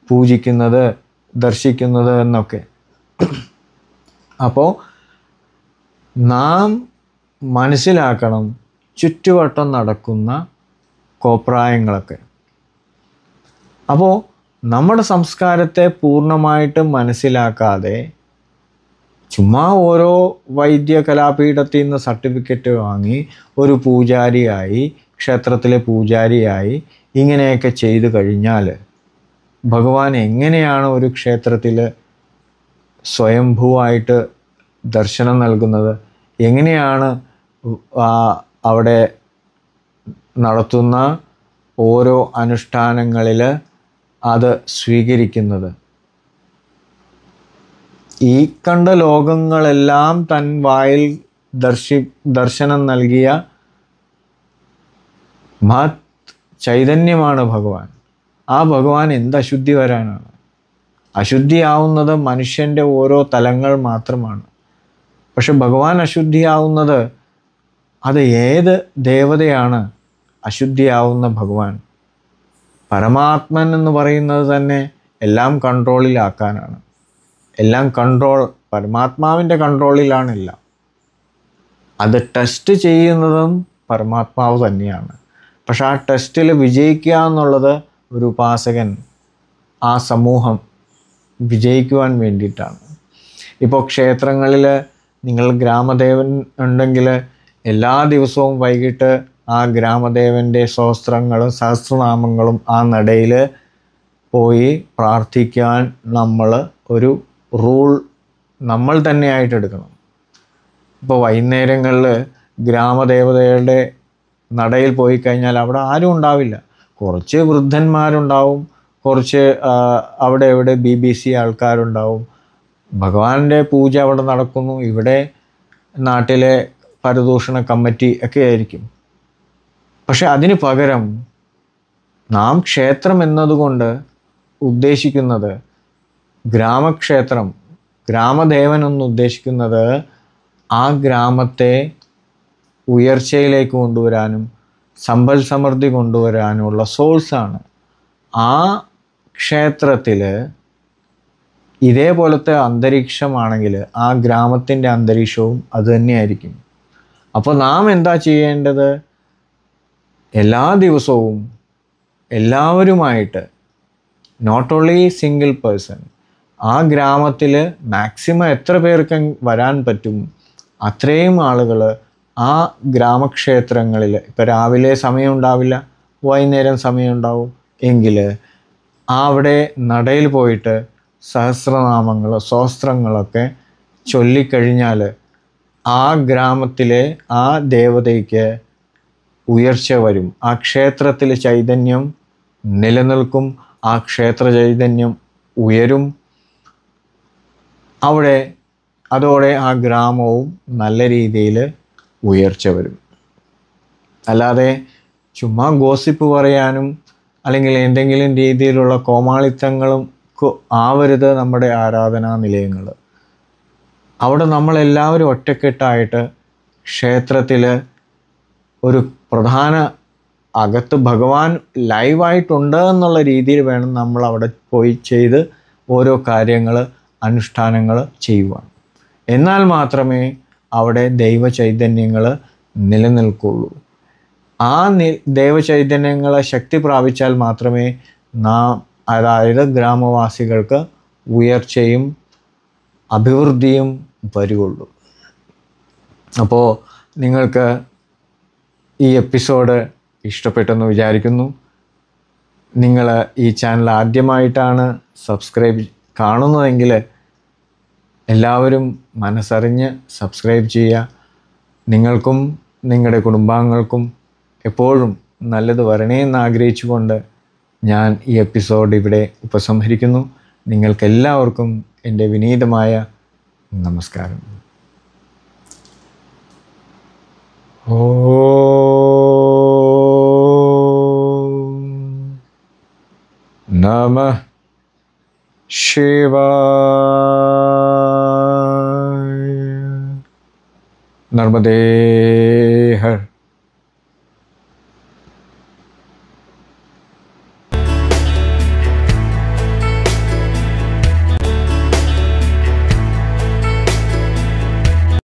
പൂജിക്കുന്നത് ദർശിക്കുന്നത് എന്നൊക്കെ അപ്പോൾ നാം മനസ്സിലാക്കണം ചുറ്റുവട്ടം നടക്കുന്ന കോപ്രായങ്ങളൊക്കെ അപ്പോൾ നമ്മുടെ സംസ്കാരത്തെ പൂർണ്ണമായിട്ട് മനസ്സിലാക്കാതെ ചുമ്മാ ഓരോ വൈദ്യ കലാപീഠത്തിൽ നിന്ന് സർട്ടിഫിക്കറ്റ് വാങ്ങി ഒരു പൂജാരിയായി ക്ഷേത്രത്തിലെ പൂജാരിയായി ഇങ്ങനെയൊക്കെ ചെയ്തു കഴിഞ്ഞാൽ ഭഗവാൻ എങ്ങനെയാണ് ഒരു ക്ഷേത്രത്തിൽ സ്വയംഭൂവായിട്ട് ദർശനം നൽകുന്നത് എങ്ങനെയാണ് അവിടെ നടത്തുന്ന ഓരോ അനുഷ്ഠാനങ്ങളിൽ അത് സ്വീകരിക്കുന്നത് ഈ കണ്ട ലോകങ്ങളെല്ലാം തൻ വായിൽ ദർശി ദർശനം നൽകിയ മഹത് ചൈതന്യമാണ് ഭഗവാൻ ആ ഭഗവാൻ എന്ത് അശുദ്ധി വരാനാണ് അശുദ്ധിയാവുന്നത് മനുഷ്യൻ്റെ ഓരോ തലങ്ങൾ മാത്രമാണ് പക്ഷെ ഭഗവാൻ അശുദ്ധിയാവുന്നത് അത് ഏത് ദേവതയാണ് അശുദ്ധിയാവുന്ന ഭഗവാൻ പരമാത്മൻ എന്ന് പറയുന്നത് തന്നെ എല്ലാം കൺട്രോളിലാക്കാനാണ് എല്ലാം കൺട്രോൾ പരമാത്മാവിൻ്റെ കൺട്രോളിലാണ് എല്ലാം അത് ടെസ്റ്റ് ചെയ്യുന്നതും പരമാത്മാവ് തന്നെയാണ് പക്ഷെ ആ ടെസ്റ്റിൽ വിജയിക്കുക എന്നുള്ളത് ഒരു ഉപാസകൻ ആ സമൂഹം വിജയിക്കുവാൻ വേണ്ടിയിട്ടാണ് ഇപ്പോൾ ക്ഷേത്രങ്ങളിൽ നിങ്ങൾ ഗ്രാമദേവൻ ഉണ്ടെങ്കിൽ എല്ലാ ദിവസവും വൈകിട്ട് ആ ഗ്രാമദേവൻ്റെ സഹസ്രങ്ങളും സഹസ്രനാമങ്ങളും ആ നടയിൽ പോയി പ്രാർത്ഥിക്കാൻ നമ്മൾ ഒരു റൂൾ നമ്മൾ തന്നെയായിട്ട് എടുക്കണം ഇപ്പോൾ വൈകുന്നേരങ്ങളിൽ ഗ്രാമദേവതയുടെ നടയിൽ പോയി കഴിഞ്ഞാൽ അവിടെ ആരും ഉണ്ടാവില്ല കുറച്ച് വൃദ്ധന്മാരുണ്ടാവും കുറച്ച് അവിടെ ഇവിടെ ബി ബി സി ആൾക്കാരുണ്ടാവും ഭഗവാന്റെ പൂജ അവിടെ നടക്കുന്നു ഇവിടെ നാട്ടിലെ പരദൂഷണ കമ്മിറ്റി ഒക്കെ ആയിരിക്കും പക്ഷെ അതിന് പകരം നാം ക്ഷേത്രം എന്നതുകൊണ്ട് ഉദ്ദേശിക്കുന്നത് ഗ്രാമക്ഷേത്രം ഗ്രാമദേവൻ എന്ന് ഉദ്ദേശിക്കുന്നത് ആ ഗ്രാമത്തെ ഉയർച്ചയിലേക്ക് കൊണ്ടുവരാനും സമ്പൽ സമൃദ്ധി കൊണ്ടുവരാനുമുള്ള സോഴ്സാണ് ആ ക്ഷേത്രത്തിൽ ഇതേപോലത്തെ അന്തരീക്ഷമാണെങ്കിൽ ആ ഗ്രാമത്തിൻ്റെ അന്തരീക്ഷവും തന്നെയായിരിക്കും അപ്പോൾ നാം എന്താ ചെയ്യേണ്ടത് എല്ലാ ദിവസവും എല്ലാവരുമായിട്ട് നോട്ട് ഓൺലി സിംഗിൾ പേഴ്സൺ ആ ഗ്രാമത്തിൽ മാക്സിമം എത്ര പേർക്ക് വരാൻ പറ്റും അത്രയും ആളുകൾ ആ ഗ്രാമക്ഷേത്രങ്ങളിൽ ഇപ്പോൾ രാവിലെ സമയം ഉണ്ടാവില്ല വൈകുന്നേരം സമയം ഉണ്ടാവും എങ്കിൽ അവിടെ നടയിൽ പോയിട്ട് സഹസ്രനാമങ്ങൾ സ്വസ്ത്രങ്ങളൊക്കെ ചൊല്ലിക്കഴിഞ്ഞാൽ ആ ഗ്രാമത്തിലെ ആ ദേവതയ്ക്ക് ഉയർച്ച വരും ആ ക്ഷേത്രത്തിലെ ചൈതന്യം നിലനിൽക്കും ആ ക്ഷേത്ര ചൈതന്യം ഉയരും അവിടെ അതോടെ ആ ഗ്രാമവും നല്ല രീതിയിൽ ഉയർച്ച വരും അല്ലാതെ ചുമ്മാ ഗോസിപ്പ് പറയാനും അല്ലെങ്കിൽ എന്തെങ്കിലും രീതിയിലുള്ള കോമാളിത്തങ്ങളും ആവരുത് നമ്മുടെ ആരാധനാ നിലയങ്ങൾ അവിടെ നമ്മളെല്ലാവരും ഒറ്റക്കെട്ടായിട്ട് ക്ഷേത്രത്തിൽ ഒരു പ്രധാന അകത്ത് ഭഗവാൻ ലൈവായിട്ടുണ്ട് എന്നുള്ള രീതിയിൽ വേണം നമ്മൾ അവിടെ പോയി ചെയ്ത് ഓരോ കാര്യങ്ങൾ അനുഷ്ഠാനങ്ങൾ ചെയ്യുവാൻ എന്നാൽ മാത്രമേ അവിടെ ദൈവ ചൈതന്യങ്ങൾ നിലനിൽക്കുള്ളൂ ആ നി ദൈവചൈതന്യങ്ങളെ ശക്തി പ്രാപിച്ചാൽ മാത്രമേ നാം അതായത് ഗ്രാമവാസികൾക്ക് ഉയർച്ചയും അഭിവൃദ്ധിയും വരികയുള്ളൂ അപ്പോൾ നിങ്ങൾക്ക് ഈ എപ്പിസോഡ് ഇഷ്ടപ്പെട്ടെന്ന് വിചാരിക്കുന്നു നിങ്ങൾ ഈ ചാനൽ ആദ്യമായിട്ടാണ് സബ്സ്ക്രൈബ് കാണുന്നതെങ്കിൽ എല്ലാവരും മനസ്സറിഞ്ഞ് സബ്സ്ക്രൈബ് ചെയ്യുക നിങ്ങൾക്കും നിങ്ങളുടെ കുടുംബാംഗങ്ങൾക്കും എപ്പോഴും നല്ലത് എന്ന് ആഗ്രഹിച്ചുകൊണ്ട് ഞാൻ ഈ എപ്പിസോഡ് ഇവിടെ ഉപസംഹരിക്കുന്നു നിങ്ങൾക്കെല്ലാവർക്കും എൻ്റെ വിനീതമായ നമസ്കാരം ഓ നമ ശിവായ നർമ്മദേഹ